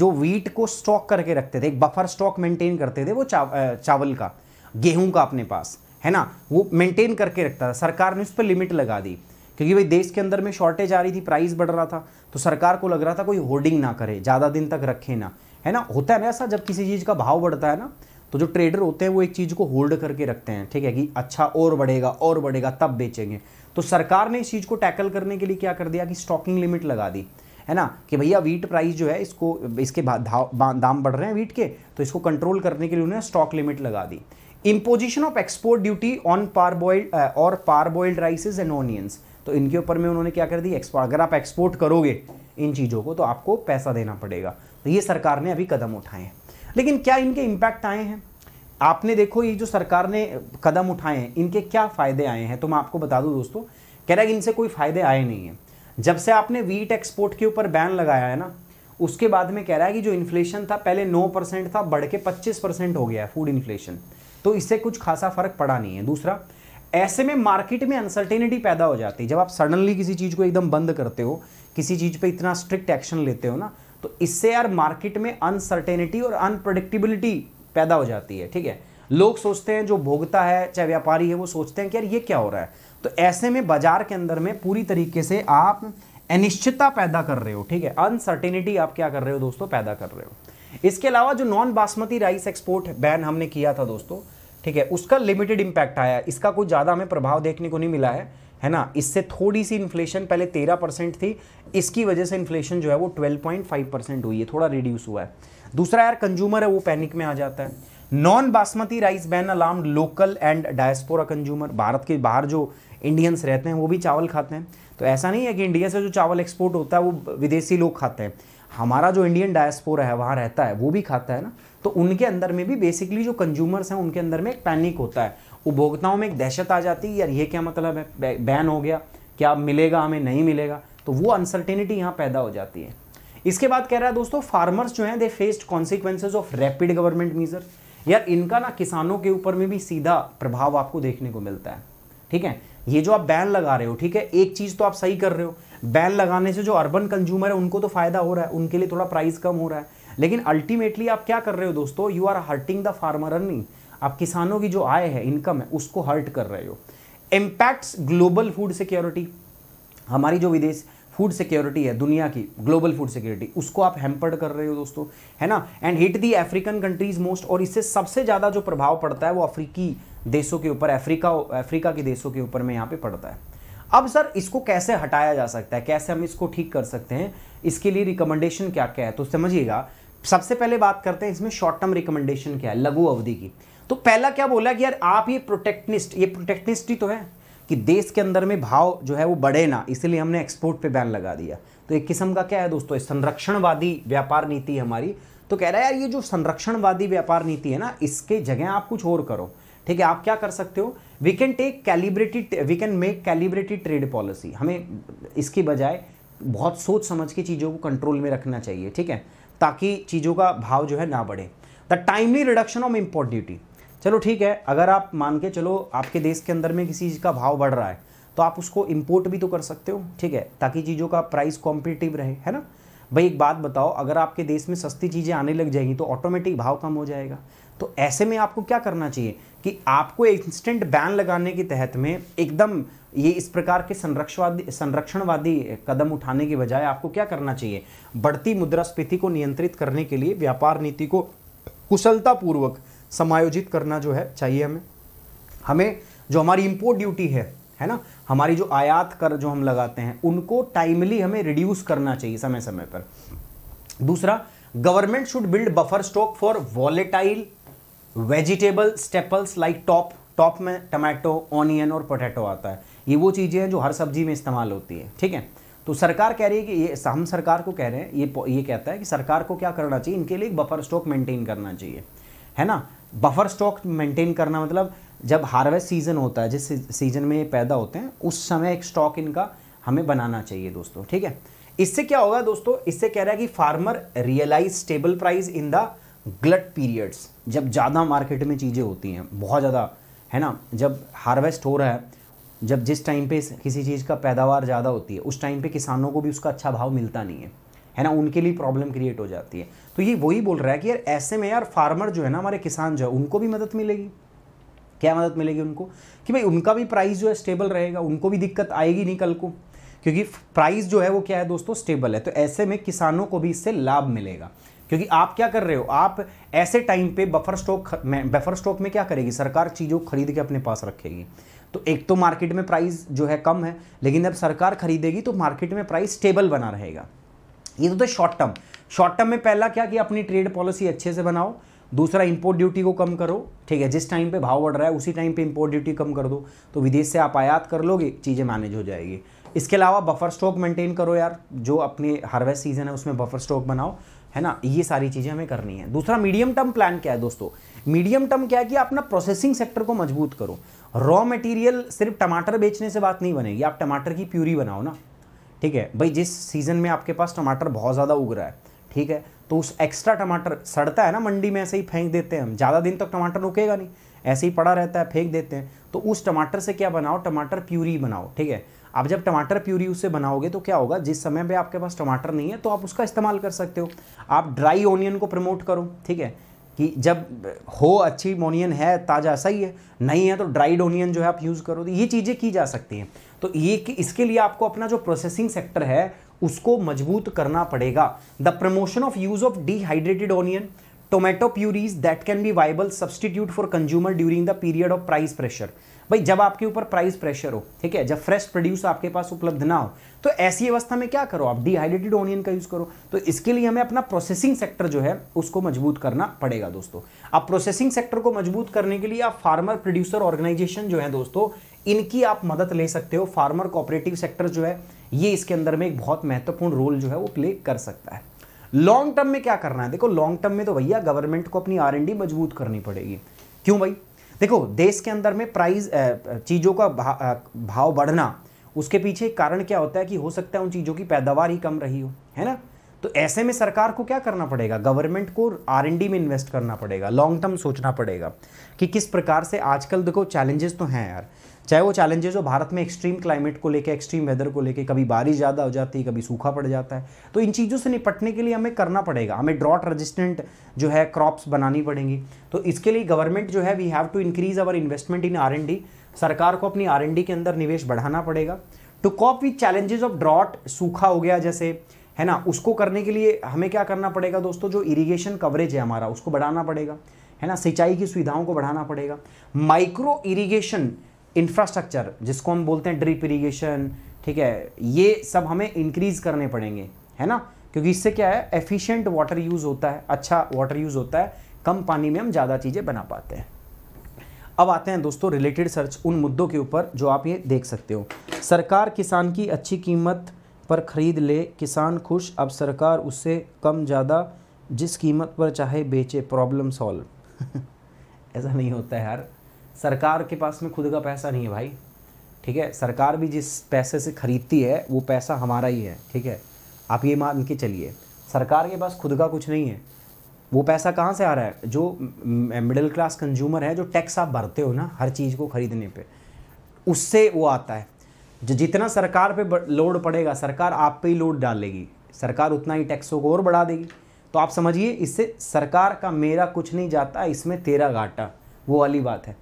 जो व्हीट को स्टॉक करके रखते थे एक बफर स्टॉक मेंटेन करते थे वो चाव, चावल का गेहूं का अपने पास है ना वो मेंटेन करके रखता था सरकार ने उस पर लिमिट लगा दी क्योंकि भाई देश के अंदर में शॉर्टेज आ रही थी प्राइस बढ़ रहा था तो सरकार को लग रहा था कोई होर्डिंग ना करे ज़्यादा दिन तक रखे ना है ना होता है ना ऐसा जब किसी चीज़ का भाव बढ़ता है ना तो जो ट्रेडर होते हैं वो एक चीज़ को होल्ड करके रखते हैं ठीक है कि अच्छा और बढ़ेगा और बढ़ेगा तब बेचेंगे तो सरकार ने इस चीज़ को टैकल करने के लिए क्या कर दिया कि स्टॉकिंग लिमिट लगा दी है ना कि भैया वीट प्राइस जो है इसको इसके दाम बढ़ रहे हैं वीट के तो इसको कंट्रोल करने के लिए उन्होंने स्टॉक लिमिट लगा दी imposition of export duty on parboiled और पारबॉइल्ड राइसेज एंड ऑनियंस तो इनके ऊपर में उन्होंने क्या कर दी एक्सपोर्ट अगर आप एक्सपोर्ट करोगे इन चीज़ों को तो आपको पैसा देना पड़ेगा तो ये सरकार ने अभी कदम उठाए हैं लेकिन क्या इनके इम्पैक्ट आए हैं आपने देखो ये जो सरकार ने कदम उठाए हैं इनके क्या फ़ायदे आए हैं तो मैं आपको बता दूँ दोस्तों कह रहा है कि इनसे कोई फ़ायदे आए नहीं हैं जब से आपने वीट एक्सपोर्ट के ऊपर बैन लगाया है ना उसके बाद में कह रहा है कि जो इन्फ्लेशन था पहले 9 परसेंट था बढ़ के 25 परसेंट हो गया है फूड इन्फ्लेशन तो इससे कुछ खासा फ़र्क पड़ा नहीं है दूसरा ऐसे में मार्केट में अनसर्टेनिटी पैदा हो जाती है जब आप सडनली किसी चीज़ को एकदम बंद करते हो किसी चीज़ पर इतना स्ट्रिक्ट एक्शन लेते हो ना तो इससे यार मार्केट में अनसर्टेनिटी और अनप्रडिक्टेबिलिटी पैदा हो जाती है ठीक है लोग सोचते हैं जो भोगता है चाहे व्यापारी है वो सोचते हैं कि यार ये क्या हो रहा है तो ऐसे में बाजार के अंदर में पूरी तरीके से आप अनिश्चितता पैदा कर रहे हो ठीक है अनसर्टेनिटी आप क्या कर रहे हो दोस्तों पैदा कर रहे हो इसके अलावा जो non basmati rice export ban हमने किया था दोस्तों ठीक है उसका लिमिटेड इंपैक्ट आया इसका कोई ज़्यादा हमें प्रभाव देखने को नहीं मिला है है ना इससे थोड़ी सी इन्फ्लेशन पहले तेरह परसेंट थी इसकी वजह से इन्फ्लेशन जो है वो ट्वेल्व पॉइंट फाइव परसेंट हुई है थोड़ा रिड्यूस हुआ है दूसरा यार कंज्यूमर है वो पैनिक में आ जाता है non basmati rice ban alarm local and diaspora consumer Bharat के बाहर जो इंडियंस रहते हैं वो भी चावल खाते हैं तो ऐसा नहीं है कि इंडिया से जो चावल एक्सपोर्ट होता है वो विदेशी लोग खाते हैं हमारा जो इंडियन डायस्पोरा है वहाँ रहता है वो भी खाता है ना तो उनके अंदर में भी बेसिकली जो कंज्यूमर्स हैं उनके अंदर में एक पैनिक होता है उपभोक्ताओं में एक दहशत आ जाती है यार ये क्या मतलब है बैन हो गया क्या मिलेगा हमें नहीं मिलेगा तो वो अनसर्टेनिटी यहाँ पैदा हो जाती है इसके बाद कह रहा है दोस्तों फार्मर्स जो हैं they faced consequences of rapid government measure यार इनका ना किसानों के ऊपर में भी सीधा प्रभाव आपको देखने को मिलता है ठीक है ये जो आप बैन लगा रहे हो ठीक है एक चीज़ तो आप सही कर रहे हो बैन लगाने से जो अर्बन कंज्यूमर है उनको तो फायदा हो रहा है उनके लिए थोड़ा प्राइस कम हो रहा है लेकिन अल्टीमेटली आप क्या कर रहे हो दोस्तों you are hurting the farmer earning आप किसानों की जो आय है इनकम है उसको हर्ट कर रहे हो इम्पैक्ट्स ग्लोबल फूड सिक्योरिटी हमारी जो विदेश फूड सिक्योरिटी है दुनिया की ग्लोबल फूड सिक्योरिटी उसको आप हेम्पर्ड कर रहे हो दोस्तों है ना and hit the African countries most और इससे सबसे ज़्यादा जो प्रभाव पड़ता है वो अफ्रीकी देशों के ऊपर अफ्रीका अफ्रीका के देशों के ऊपर में यहाँ पे पड़ता है अब सर इसको कैसे हटाया जा सकता है कैसे हम इसको ठीक कर सकते हैं इसके लिए रिकमेंडेशन क्या क्या है तो समझिएगा सबसे पहले बात करते हैं इसमें शॉर्ट टर्म रिकमेंडेशन क्या है लघु अवधि की तो पहला क्या बोला कि यार आप ये प्रोटेक्टनिस्ट ये प्रोटेक्टनिस्ट ही तो है कि देश के अंदर में भाव जो है वो बढ़े ना इसलिए हमने एक्सपोर्ट पे बैन लगा दिया तो एक किस्म का क्या है दोस्तों संरक्षणवादी व्यापार नीति हमारी तो कह रहा है यार ये जो संरक्षणवादी व्यापार नीति है ना इसके जगह आप कुछ और करो ठीक है आप क्या कर सकते हो we can take calibrated we can make calibrated trade policy हमें इसकी बजाय बहुत सोच समझ के चीज़ों को कंट्रोल में रखना चाहिए ठीक है ताकि चीज़ों का भाव जो है ना बढ़े the timely reduction of import duty चलो ठीक है अगर आप मान के चलो आपके देश के अंदर में किसी चीज़ का भाव बढ़ रहा है तो आप उसको इम्पोर्ट भी तो कर सकते हो ठीक है ताकि चीज़ों का प्राइस कॉम्पिटिटिव रहे है ना भाई एक बात बताओ अगर आपके देश में सस्ती चीज़ें आने लग जाएंगी तो ऑटोमेटिक भाव कम हो जाएगा तो ऐसे में आपको क्या करना चाहिए कि आपको इंस्टेंट बैन लगाने के तहत में एकदम ये इस प्रकार के संरक्षवादी संरक्षणवादी कदम उठाने के बजाय आपको क्या करना चाहिए बढ़ती मुद्रास्फीति को नियंत्रित करने के लिए व्यापार नीति को कुशलतापूर्वक समायोजित करना जो है चाहिए हमें हमें जो हमारी इम्पोर्ट ड्यूटी है है ना हमारी जो आयात कर जो हम लगाते हैं उनको टाइमली हमें रिड्यूस करना चाहिए समय समय पर दूसरा government should build buffer stock for volatile vegetable staples like top top में टमाटो ऑनियन और पोटैटो आता है ये वो चीज़ें हैं जो हर सब्जी में इस्तेमाल होती है ठीक है तो सरकार कह रही है कि ये हम सरकार को कह रहे हैं ये ये कहता है कि सरकार को क्या करना चाहिए इनके लिए एक बफर स्टॉक मेंटेन करना चाहिए है ना बफर स्टॉक मेंटेन करना मतलब जब हार्वेस्ट सीज़न होता है जिस सीज़न में ये पैदा होते हैं उस समय एक स्टॉक इनका हमें बनाना चाहिए दोस्तों ठीक है इससे क्या होगा दोस्तों इससे कह रहा है कि farmer realise stable price in the glut periods जब ज़्यादा मार्केट में चीज़ें होती हैं बहुत ज़्यादा है ना जब हार्वेस्ट हो रहा है जब जिस टाइम पे किसी चीज़ का पैदावार ज़्यादा होती है उस टाइम पे किसानों को भी उसका अच्छा भाव मिलता नहीं है है ना उनके लिए प्रॉब्लम क्रिएट हो जाती है तो ये वही बोल रहा है कि यार ऐसे में यार फार्मर जो है ना हमारे किसान जो है उनको भी मदद मिलेगी क्या मदद मिलेगी उनको कि भाई उनका भी प्राइस जो है स्टेबल रहेगा उनको भी दिक्कत आएगी नहीं कल को क्योंकि प्राइस जो है वो क्या है दोस्तों स्टेबल है तो ऐसे में किसानों को भी इससे लाभ मिलेगा क्योंकि आप क्या कर रहे हो आप ऐसे टाइम पे बफर स्टॉक बफर स्टॉक में क्या करेगी सरकार चीज़ों खरीद के अपने पास रखेगी तो एक तो मार्केट में प्राइस जो है कम है लेकिन जब सरकार खरीदेगी तो मार्केट में प्राइस स्टेबल बना रहेगा ये तो शॉर्ट टर्म शॉर्ट टर्म में पहला क्या कि अपनी ट्रेड पॉलिसी अच्छे से बनाओ दूसरा इंपोर्ट ड्यूटी को कम करो ठीक है जिस टाइम पे भाव बढ़ रहा है उसी टाइम पे इंपोर्ट ड्यूटी कम कर दो तो विदेश से आप आयात कर लोगे चीज़ें मैनेज हो जाएगी इसके अलावा बफर स्टॉक मेंटेन करो यार जो अपने हार्वेस्ट सीजन है उसमें बफर स्टॉक बनाओ है ना ये सारी चीज़ें हमें करनी है दूसरा मीडियम टर्म प्लान क्या है दोस्तों मीडियम टर्म क्या है कि अपना प्रोसेसिंग सेक्टर को मजबूत करो रॉ मटेरियल सिर्फ टमाटर बेचने से बात नहीं बनेगी आप टमाटर की प्यूरी बनाओ ना ठीक है भाई जिस सीज़न में आपके पास टमाटर बहुत ज़्यादा उग रहा है ठीक है तो उस एक्स्ट्रा टमाटर सड़ता है ना मंडी में ऐसे ही फेंक देते हैं हम ज़्यादा दिन तक तो टमाटर रुकेगा नहीं ऐसे ही पड़ा रहता है फेंक देते हैं तो उस टमाटर से क्या बनाओ टमाटर प्यूरी बनाओ ठीक है आप जब टमाटर प्यूरी उससे बनाओगे तो क्या होगा जिस समय पर आपके पास टमाटर नहीं है तो आप उसका इस्तेमाल कर सकते हो आप ड्राई ओनियन को प्रमोट करो ठीक है कि जब हो अच्छी ओनियन है ताज़ा सही है नहीं है तो ड्राइड ओनियन जो है आप यूज़ करो तो ये चीज़ें की जा सकती हैं तो ये कि इसके लिए आपको अपना जो प्रोसेसिंग सेक्टर है उसको मजबूत करना पड़ेगा the promotion of use of dehydrated onion tomato purees that can be viable substitute for consumer during the period of price pressure भाई जब आपके ऊपर प्राइस प्रेशर हो ठीक है जब फ्रेश प्रोड्यूस आपके पास उपलब्ध ना हो तो ऐसी अवस्था में क्या करो आप डिहाइड्रेटेड ऑनियन का यूज़ करो तो इसके लिए हमें अपना प्रोसेसिंग सेक्टर जो है उसको मजबूत करना पड़ेगा दोस्तों अब प्रोसेसिंग सेक्टर को मजबूत करने के लिए आप फार्मर प्रोड्यूसर ऑर्गेनाइजेशन जो है दोस्तों इनकी आप मदद ले सकते हो फार्मर कोऑपरेटिव सेक्टर जो है ये इसके अंदर में एक बहुत महत्वपूर्ण रोल जो है वो प्ले कर सकता है लॉन्ग टर्म में क्या करना है देखो लॉन्ग टर्म में तो भैया गवर्नमेंट को अपनी आर मजबूत करनी पड़ेगी क्यों भाई देखो देश के अंदर में प्राइस चीज़ों का भा, भाव बढ़ना उसके पीछे कारण क्या होता है कि हो सकता है उन चीज़ों की पैदावार ही कम रही हो है ना तो ऐसे में सरकार को क्या करना पड़ेगा गवर्नमेंट को आर में इन्वेस्ट करना पड़ेगा लॉन्ग टर्म सोचना पड़ेगा कि किस प्रकार से आजकल देखो चैलेंजेस तो हैं यार चाहे वो चैलेंजेस हो भारत में एक्सट्रीम क्लाइमेट को लेकर एक्सट्रीम वेदर को लेकर कभी बारिश ज़्यादा हो जाती है कभी सूखा पड़ जाता है तो इन चीज़ों से निपटने के लिए हमें करना पड़ेगा हमें ड्रॉट रेजिस्टेंट जो है क्रॉप्स बनानी पड़ेंगी तो इसके लिए गवर्नमेंट जो है we have to increase our investment in R सरकार को अपनी आर के अंदर निवेश बढ़ाना पड़ेगा to cope with challenges of drought सूखा हो गया जैसे है ना उसको करने के लिए हमें क्या करना पड़ेगा दोस्तों जो इरिगेशन कवरेज है हमारा उसको बढ़ाना पड़ेगा है ना सिंचाई की सुविधाओं को बढ़ाना पड़ेगा माइक्रो इरिगेशन इंफ्रास्ट्रक्चर जिसको हम बोलते हैं ड्रिप इरीगेशन ठीक है ये सब हमें इंक्रीज करने पड़ेंगे है ना क्योंकि इससे क्या है एफिशिएंट वाटर यूज़ होता है अच्छा वाटर यूज़ होता है कम पानी में हम ज़्यादा चीज़ें बना पाते हैं अब आते हैं दोस्तों रिलेटेड सर्च उन मुद्दों के ऊपर जो आप ये देख सकते हो सरकार किसान की अच्छी कीमत पर ख़रीद ले किसान खुश अब सरकार उससे कम ज़्यादा जिस कीमत पर चाहे बेचे प्रॉब्लम सॉल्व ऐसा नहीं होता है यार सरकार के पास में खुद का पैसा नहीं है भाई ठीक है सरकार भी जिस पैसे से ख़रीदती है वो पैसा हमारा ही है ठीक है आप ये मान के चलिए सरकार के पास खुद का कुछ नहीं है वो पैसा कहाँ से आ रहा है जो मिडिल क्लास कंज्यूमर है जो टैक्स आप भरते हो ना हर चीज़ को ख़रीदने पे उससे वो आता है जो जितना सरकार पे लोड पड़ेगा सरकार आप पे ही लोड डालेगी सरकार उतना ही टैक्सों को और बढ़ा देगी तो आप समझिए इससे सरकार का मेरा कुछ नहीं जाता इसमें तेरा घाटा वो वाली बात है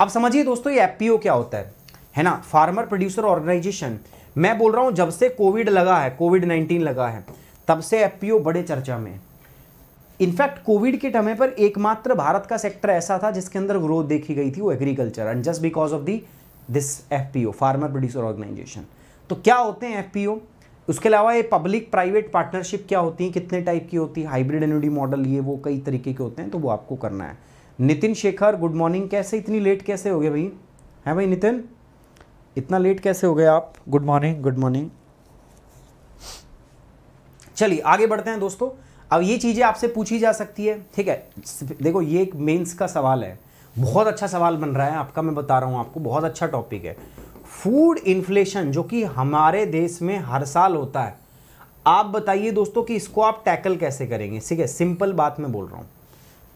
अब समझिए दोस्तों ये एफ क्या होता है है ना फार्मर प्रोड्यूसर ऑर्गेनाइजेशन मैं बोल रहा हूँ जब से कोविड लगा है कोविड नाइनटीन लगा है तब से एफ बड़े चर्चा में इनफैक्ट कोविड के समय पर एकमात्र भारत का सेक्टर ऐसा था जिसके अंदर ग्रोथ देखी गई थी वो agriculture and just because of the this F farmer producer organisation तो क्या होते हैं एफ उसके अलावा ये पब्लिक प्राइवेट पार्टनरशिप क्या होती है कितने टाइप की होती है हाइब्रिड एनडी मॉडल ये वो कई तरीके के होते हैं तो वो आपको करना है नितिन शेखर गुड मॉर्निंग कैसे इतनी लेट कैसे हो गए भाई हैं भाई नितिन इतना लेट कैसे हो गए आप गुड मॉर्निंग गुड मॉर्निंग चलिए आगे बढ़ते हैं दोस्तों अब ये चीज़ें आपसे पूछी जा सकती है ठीक है देखो ये एक मेंस का सवाल है बहुत अच्छा सवाल बन रहा है आपका मैं बता रहा हूँ आपको बहुत अच्छा टॉपिक है फूड इन्फ्लेशन जो कि हमारे देश में हर साल होता है आप बताइए दोस्तों कि इसको आप टैकल कैसे करेंगे ठीक है सिंपल बात मैं बोल रहा हूँ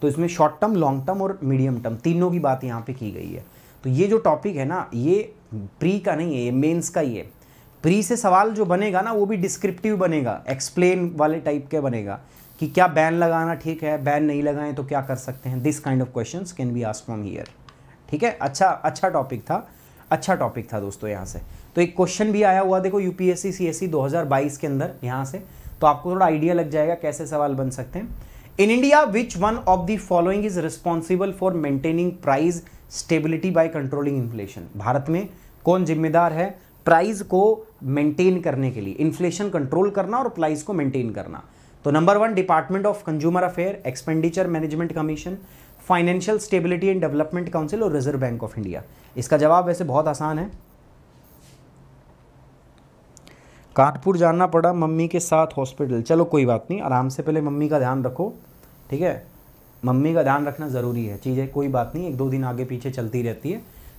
तो इसमें शॉर्ट टर्म लॉन्ग टर्म और मीडियम टर्म तीनों की बात यहाँ पे की गई है तो ये जो टॉपिक है ना ये प्री का नहीं है ये मेन्स का ही है प्री से सवाल जो बनेगा ना वो भी डिस्क्रिप्टिव बनेगा एक्सप्लेन वाले टाइप के बनेगा कि क्या बैन लगाना ठीक है बैन नहीं लगाएं तो क्या कर सकते हैं this kind of question can be ask from here ठीक है अच्छा अच्छा टॉपिक था अच्छा टॉपिक था दोस्तों यहाँ से तो एक क्वेश्चन भी आया हुआ देखो यूपीएससी सीएससी 2022 के अंदर यहाँ से तो आपको थोड़ा आइडिया लग जाएगा कैसे सवाल बन सकते हैं in India which one of the following is responsible for maintaining price stability by controlling inflation Bharat में कौन जिम्मेदार है प्राइस को मेंटेन करने के लिए इन्फ्लेशन कंट्रोल करना और प्राइस को मेंटेन करना तो number one department of consumer affair expenditure management commission financial stability and development council और रिजर्व बैंक ऑफ इंडिया इसका जवाब वैसे बहुत आसान है कानपुर जाना पड़ा मम्मी के साथ हॉस्पिटल चलो कोई बात नहीं आराम से पहले मम्मी का ध्यान रखो ठीक है मम्मी का ध्यान रखना ज़रूरी है चीज़ें कोई बात नहीं एक दो दिन आगे पीछे चलती रहती है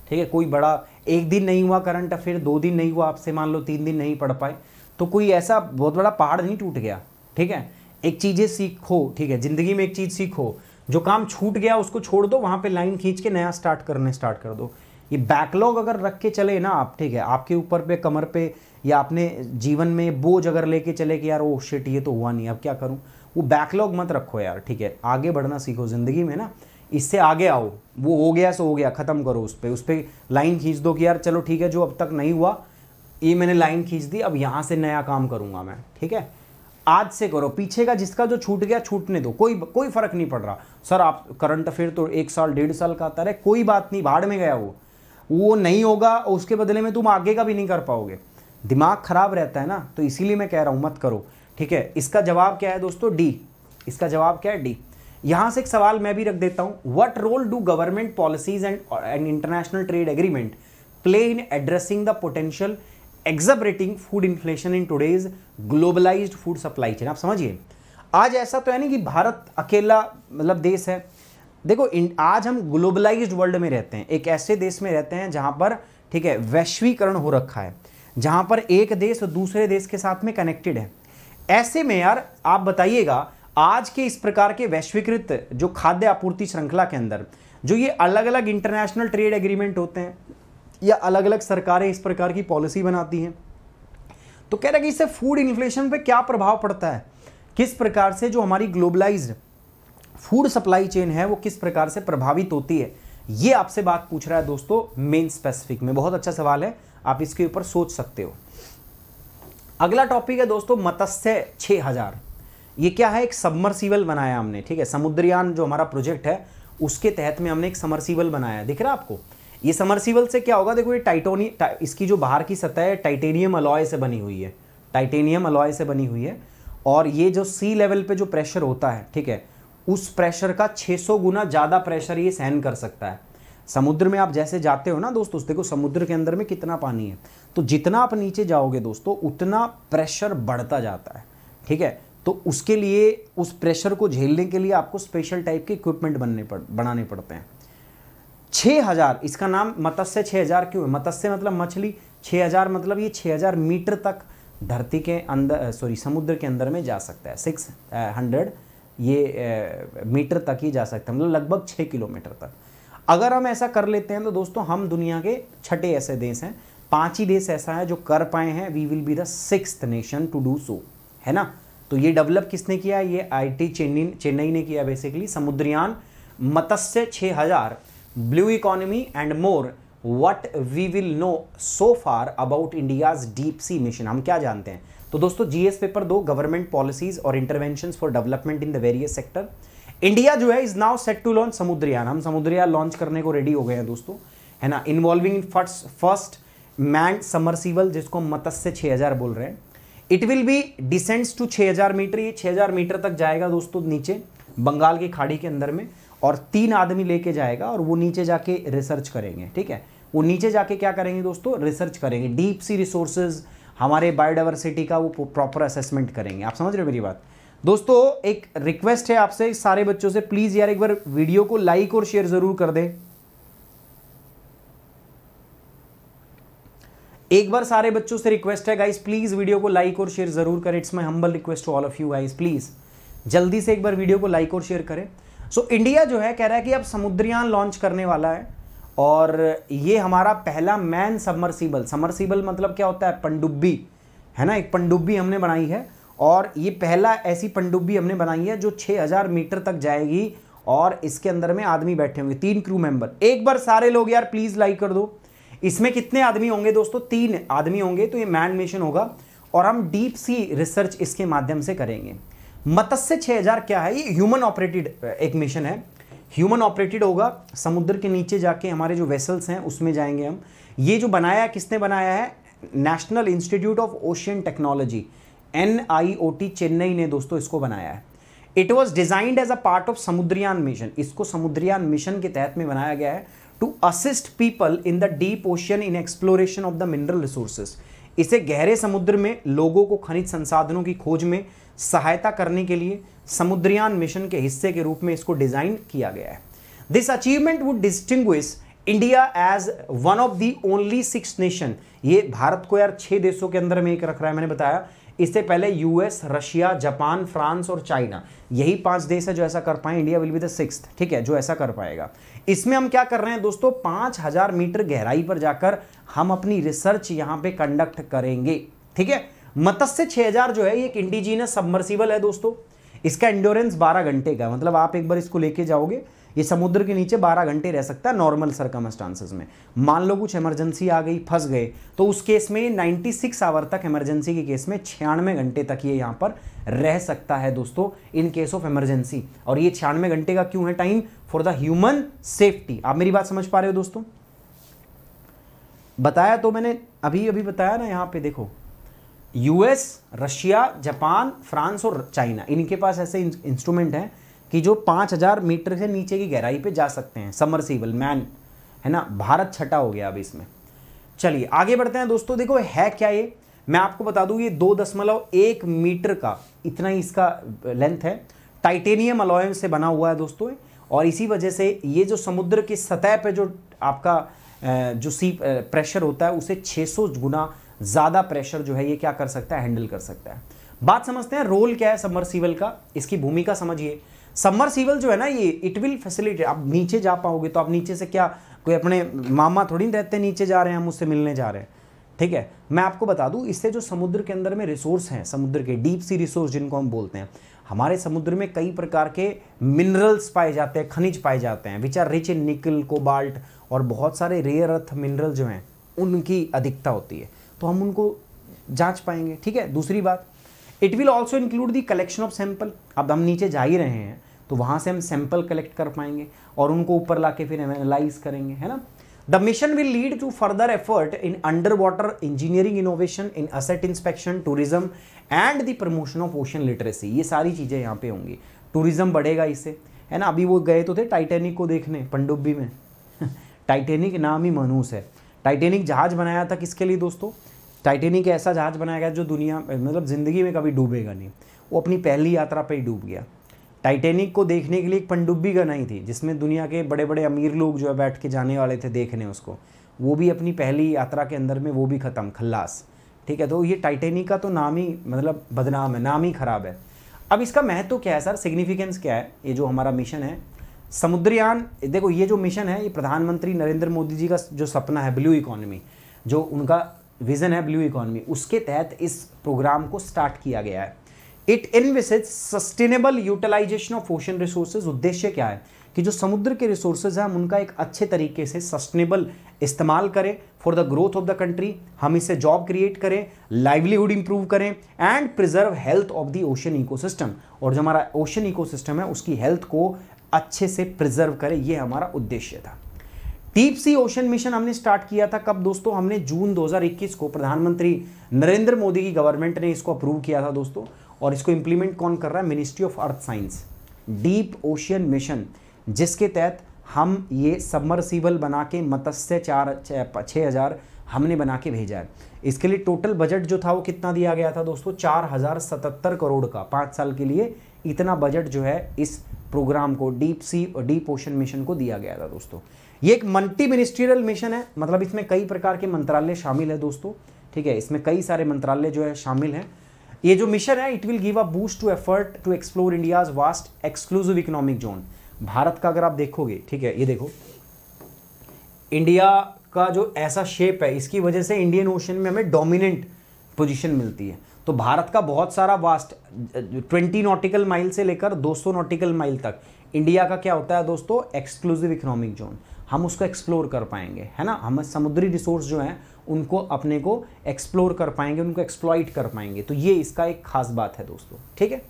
ठीक है कोई बड़ा एक दिन नहीं हुआ करंट अफेयर दो दिन नहीं हुआ आपसे मान लो तीन दिन नहीं पढ़ पाए तो कोई ऐसा बहुत बड़ा पहाड़ नहीं टूट गया ठीक है एक चीज़ें सीखो ठीक है ज़िंदगी में एक चीज़ सीखो जो काम छूट गया उसको छोड़ दो वहाँ पर लाइन खींच के नया स्टार्ट करने स्टार्ट कर दो ये बैकलॉग अगर रख के चले ना आप ठीक है आपके ऊपर पे कमर पे या अपने जीवन में बोझ अगर लेके चले कि यार ओ शिट ये तो हुआ नहीं अब क्या करूँ वो बैकलॉग मत रखो यार ठीक है आगे बढ़ना सीखो ज़िंदगी में ना इससे आगे आओ वो हो गया सो हो गया ख़त्म करो उस पर उस पर लाइन खींच दो कि यार चलो ठीक है जो अब तक नहीं हुआ ये मैंने लाइन खींच दी अब यहाँ से नया काम करूँगा मैं ठीक है आज से करो पीछे का जिसका जो छूट गया छूटने दो कोई कोई फ़र्क नहीं पड़ रहा सर आप करंट अफेयर तो एक साल डेढ़ साल का आता रहे कोई बात नहीं भाड़ में गया वो वो नहीं होगा उसके बदले में तुम आगे का भी नहीं कर पाओगे दिमाग खराब रहता है ना तो इसीलिए मैं कह रहा हूँ मत करो ठीक है इसका जवाब क्या है दोस्तों डी इसका जवाब क्या है डी यहाँ से एक सवाल मैं भी रख देता हूँ what role do government policies and and international trade agreement play in addressing the potential exacerbating food inflation in today's globalise food supply chain आप समझिए आज ऐसा तो है नहीं कि भारत अकेला मतलब देश है देखो आज हम ग्लोबलाइज्ड वर्ल्ड में रहते हैं एक ऐसे देश में रहते हैं जहाँ पर ठीक है वैश्वीकरण हो रखा है जहां पर एक देश और दूसरे देश के साथ में कनेक्टेड है ऐसे में यार आप बताइएगा आज के इस प्रकार के वैश्वीकृत जो खाद्य आपूर्ति श्रृंखला के अंदर जो ये अलग अलग इंटरनेशनल ट्रेड एग्रीमेंट होते हैं या अलग अलग सरकारें इस प्रकार की पॉलिसी बनाती हैं तो कह रहे कि इससे फूड इन्फ्लेशन पे क्या प्रभाव पड़ता है किस प्रकार से जो हमारी ग्लोबलाइज्ड फूड सप्लाई चेन है वो किस प्रकार से प्रभावित होती है ये आपसे बात पूछ रहा है दोस्तों मेन स्पेसिफिक में बहुत अच्छा सवाल है आप इसके ऊपर सोच सकते हो अगला टॉपिक है दोस्तों मत्स्य छः हज़ार ये क्या है एक सबमर्सिबल बनाया हमने ठीक है समुद्रयान जो हमारा प्रोजेक्ट है उसके तहत में हमने एक समरसिबल बनाया दिख रहा है आपको ये समरसिबल से क्या होगा देखो ये टाइटोनी टा, इसकी जो बाहर की सतह है टाइटेनियम अलॉय से बनी हुई है टाइटेनियम अलॉय से बनी हुई है और ये जो सी लेवल पे जो प्रेशर होता है ठीक है उस प्रेशर का 600 गुना ज़्यादा प्रेशर ये सहन कर सकता है समुद्र में आप जैसे जाते हो ना दोस्तों देखो समुद्र के अंदर में कितना पानी है तो जितना आप नीचे जाओगे दोस्तों उतना प्रेशर बढ़ता जाता है ठीक है तो उसके लिए उस प्रेशर को झेलने के लिए आपको स्पेशल टाइप के इक्विपमेंट बनने पड़ बनाने पड़ते हैं छः हज़ार इसका नाम मत्स्य छः हज़ार क्यों है मत्स्य मतलब मछली छः हज़ार मतलब ये छः हज़ार मीटर तक धरती के अंदर सॉरी समुद्र के अंदर में जा सकता है सिक्स हंड्रेड ये मीटर तक ही जा सकता है मतलब लगभग छः किलोमीटर तक अगर हम ऐसा कर लेते हैं तो दोस्तों हम दुनिया के छठे ऐसे देश हैं पांच ही देश ऐसा है जो कर पाए हैं we will be the six nation to do so है ना तो ये डेवलप किसने किया ये आईटी चेन्नई चेन्नई ने किया basically Samudrayaan Matsya 6000 blue economy and more what we will know so far about India's deep sea mission हम क्या जानते हैं तो दोस्तों जीएस पेपर दो गवर्नमेंट पॉलिसीज और intervention for development in the various sector India जो है is now set to launch Samudrayaan हम समुद्रयान लॉन्च करने को रेडी हो गए हैं दोस्तों है ना involving first first manned submersible जिसको मत्स्य 6000 बोल रहे हैं it will be descends to 6000 metre ये 6000 मीटर तक जाएगा दोस्तों नीचे बंगाल की खाड़ी के अंदर में और तीन आदमी लेके जाएगा और वो नीचे जाके रिसर्च करेंगे ठीक है वो नीचे जाके क्या करेंगे दोस्तों रिसर्च करेंगे डीप सी रिसोर्सेज हमारे बायोडाइवर्सिटी का वो प्रॉपर असेसमेंट करेंगे आप समझ रहे हो मेरी बात दोस्तों एक रिक्वेस्ट है आपसे सारे बच्चों से प्लीज यार एक बार वीडियो को लाइक और शेयर जरूर कर दे एक बार सारे बच्चों से रिक्वेस्ट है गाइस प्लीज वीडियो को लाइक और शेयर जरूर करें it's my humble request to all of you guys please जल्दी से एक बार वीडियो को लाइक और शेयर करें सो so, इंडिया जो है कह रहा है कि अब समुद्रयान लॉन्च करने वाला है और ये हमारा पहला मैन सबमर्सिबल समरसीबल मतलब क्या होता है पंडुब्बी है ना एक पंडुब्बी हमने बनाई है और ये पहला ऐसी पनडुब्बी हमने बनाई है जो 6000 मीटर तक जाएगी और इसके अंदर में आदमी बैठे होंगे तीन क्रू मेंबर एक बार सारे लोग यार प्लीज़ लाइक कर दो इसमें कितने आदमी होंगे दोस्तों तीन आदमी होंगे तो ये मैन मिशन होगा और हम डीप सी रिसर्च इसके माध्यम से करेंगे मत्स्य हजार क्या है ये ह्यूमन ऑपरेटेड एक मिशन है ह्यूमन ऑपरेटेड होगा समुद्र के नीचे जाके हमारे जो वेसल्स हैं उसमें जाएंगे हम ये जो बनाया किसने बनाया है National Institute of Ocean Technology N I O T Chennai ने दोस्तों इसको बनाया है it was designed as a part of Samudrayaan mission इसको समुद्रयान मिशन के तहत में बनाया गया है to assist people in the deep ocean in exploration of the mineral resources इसे गहरे समुद्र में लोगों को खनिज संसाधनों की खोज में सहायता करने के लिए समुद्रयान मिशन के हिस्से के रूप में इसको डिजाइन किया गया है this achievement would distinguish India as one of the only six nation ये भारत को यार छह देशों के अंदर में एक रख रहा है मैंने बताया इससे पहले यूएस रशिया जापान फ्रांस और चाइना यही पांच देश है जो ऐसा कर पाए India will be the six ठीक है जो ऐसा कर पाएगा इसमें हम क्या कर रहे हैं दोस्तों पांच हजार मीटर गहराई पर जाकर हम अपनी रिसर्च यहां पे कंडक्ट करेंगे ठीक है मत्स्य हजार जो है ये एक इंडिजीनियस सबमर्सिबल है दोस्तों इसका एंडोरेंस बारह घंटे का मतलब आप एक बार इसको लेके जाओगे ये समुद्र के नीचे 12 घंटे रह सकता है नॉर्मल सरकमस्टांसेस में मान लो कुछ इमरजेंसी आ गई फंस गए तो उस केस में 96 आवर तक इमरजेंसी के केस में छियानवे घंटे तक ये यहाँ पर रह सकता है दोस्तों इन केस ऑफ इमरजेंसी और ये छियानवे घंटे का क्यों है time for the human safety आप मेरी बात समझ पा रहे हो दोस्तों बताया तो मैंने अभी अभी बताया ना यहाँ पे देखो यूएस रशिया जापान फ्रांस और चाइना इनके पास ऐसे इंस्ट्रूमेंट हैं कि जो 5000 मीटर से नीचे की गहराई पे जा सकते हैं समरसीबल मैन है ना भारत छठा हो गया अब इसमें चलिए आगे बढ़ते हैं दोस्तों देखो है क्या ये मैं आपको बता दूं ये दो दशमलव एक मीटर का इतना ही इसका लेंथ है टाइटेनियम अलॉय से बना हुआ है दोस्तों और इसी वजह से ये जो समुद्र की सतह पर जो आपका जो सी प्रेशर होता है उसे 600 गुना ज़्यादा प्रेशर जो है ये क्या कर सकता है हैंडल कर सकता है बात समझते हैं रोल क्या है सबमर्सिबल का इसकी भूमिका समझिए समर सीवल जो है ना ये इट विल फैसिलिटेट आप नीचे जा पाओगे तो आप नीचे से क्या कोई अपने मामा थोड़ी रहते नीचे जा रहे हैं हम उससे मिलने जा रहे हैं ठीक है मैं आपको बता दूं इससे जो समुद्र के अंदर में रिसोर्स हैं समुद्र के डीप सी रिसोर्स जिनको हम बोलते हैं हमारे समुद्र में कई प्रकार के मिनरल्स पाए जाते हैं खनिज पाए जाते हैं which are rich in nickel cobalt और बहुत सारे रेयर अर्थ मिनरल जो हैं उनकी अधिकता होती है तो हम उनको जांच पाएंगे ठीक है दूसरी बात it will also include the collection of sample अब हम नीचे जा ही रहे हैं तो वहाँ से हम सैंपल कलेक्ट कर पाएंगे और उनको ऊपर ला के फिर एनालाइज करेंगे है ना the mission will lead to further effort in underwater engineering innovation in asset inspection tourism and the promotion of ocean literacy ये सारी चीज़ें यहाँ पे होंगी टूरिज्म बढ़ेगा इससे है ना अभी वो गए तो थे टाइटेनिक को देखने पंडुब्बी में टाइटेनिक नाम ही मनूस है टाइटेनिक जहाज बनाया था किसके लिए दोस्तों टाइटेनिक ऐसा जहाज़ बनाया गया जो दुनिया मतलब ज़िंदगी में कभी डूबेगा नहीं वो अपनी पहली यात्रा पर ही डूब गया टाइटेनिक को देखने के लिए एक पनडुब्बी गनाई थी जिसमें दुनिया के बड़े बड़े अमीर लोग जो है बैठ के जाने वाले थे देखने उसको वो भी अपनी पहली यात्रा के अंदर में वो भी ख़त्म खल्लास ठीक है तो ये टाइटेनिक का तो नाम ही मतलब बदनाम है नाम ही ख़राब है अब इसका महत्व क्या है सर सिग्निफिकेंस क्या है ये जो हमारा मिशन है समुद्रयान देखो ये जो मिशन है ये प्रधानमंत्री नरेंद्र मोदी जी का जो सपना है ब्लू इकोनॉमी जो उनका विजन है ब्लू इकोनॉमी उसके तहत इस प्रोग्राम को स्टार्ट किया गया है it envisages sustainable utilisation of ocean resources उद्देश्य क्या है कि जो समुद्र के रिसोर्सेज हैं हम उनका एक अच्छे तरीके से सस्टेनेबल इस्तेमाल करें for the growth of the country हम इसे जॉब क्रिएट करें लाइवलीहुड इंप्रूव करें and preserve health of the ocean ecosystem और जो हमारा ओशन इकोसिस्टम है उसकी हेल्थ को अच्छे से प्रिजर्व करें यह हमारा उद्देश्य था डीप सी ओशन मिशन हमने स्टार्ट किया था कब दोस्तों हमने जून 2021 को प्रधानमंत्री नरेंद्र मोदी की गवर्नमेंट ने इसको अप्रूव किया था दोस्तों और इसको इम्प्लीमेंट कौन कर रहा है ministry of Earth Science deep ocean mission जिसके तहत हम ये सबमर्सिबल बना के मत्स्य चार छः हज़ार हमने बना के भेजा है इसके लिए टोटल बजट जो था वो कितना दिया गया था दोस्तों चार हज़ार सतहत्तर करोड़ का पाँच साल के लिए इतना बजट जो है इस प्रोग्राम को deep sea deep ocean mission को दिया गया था दोस्तों ये एक मल्टी मिनिस्ट्रियल मिशन है मतलब इसमें कई प्रकार के मंत्रालय शामिल है दोस्तों ठीक है इसमें कई सारे मंत्रालय जो है शामिल हैं ये जो मिशन है it will give a boost to effort to explore India's vast exclusive economic zone Bharat का अगर आप देखोगे ठीक है ये देखो इंडिया का जो ऐसा शेप है इसकी वजह से इंडियन ओशन में हमें डोमिनेंट पोजिशन मिलती है तो भारत का बहुत सारा वास्ट 20 नॉटिकल माइल से लेकर 200 नॉटिकल माइल तक इंडिया का क्या होता है दोस्तों एक्सक्लूसिव इकोनॉमिक जोन हम उसको एक्सप्लोर कर पाएंगे है ना हम समुद्री रिसोर्स जो हैं उनको अपने को एक्सप्लोर कर पाएंगे उनको एक्सप्लॉइट कर पाएंगे तो ये इसका एक खास बात है दोस्तों ठीक है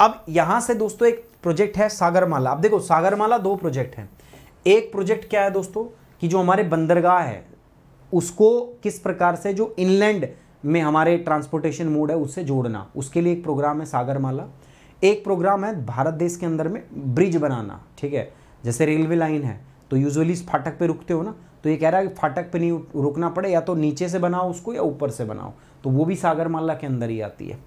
अब यहाँ से दोस्तों एक प्रोजेक्ट है सागरमाला अब देखो सागरमाला दो प्रोजेक्ट हैं एक प्रोजेक्ट क्या है दोस्तों कि जो हमारे बंदरगाह है उसको किस प्रकार से जो इनलैंड में हमारे ट्रांसपोर्टेशन मोड है उससे जोड़ना उसके लिए एक प्रोग्राम है सागरमाला एक प्रोग्राम है भारत देश के अंदर में ब्रिज बनाना ठीक है जैसे रेलवे लाइन है तो यूजुअली इस फाटक पे रुकते हो ना तो ये कह रहा है कि फाटक पे नहीं रुकना पड़े या तो नीचे से बनाओ उसको या ऊपर से बनाओ तो वो भी सागरमाला के अंदर ही आती है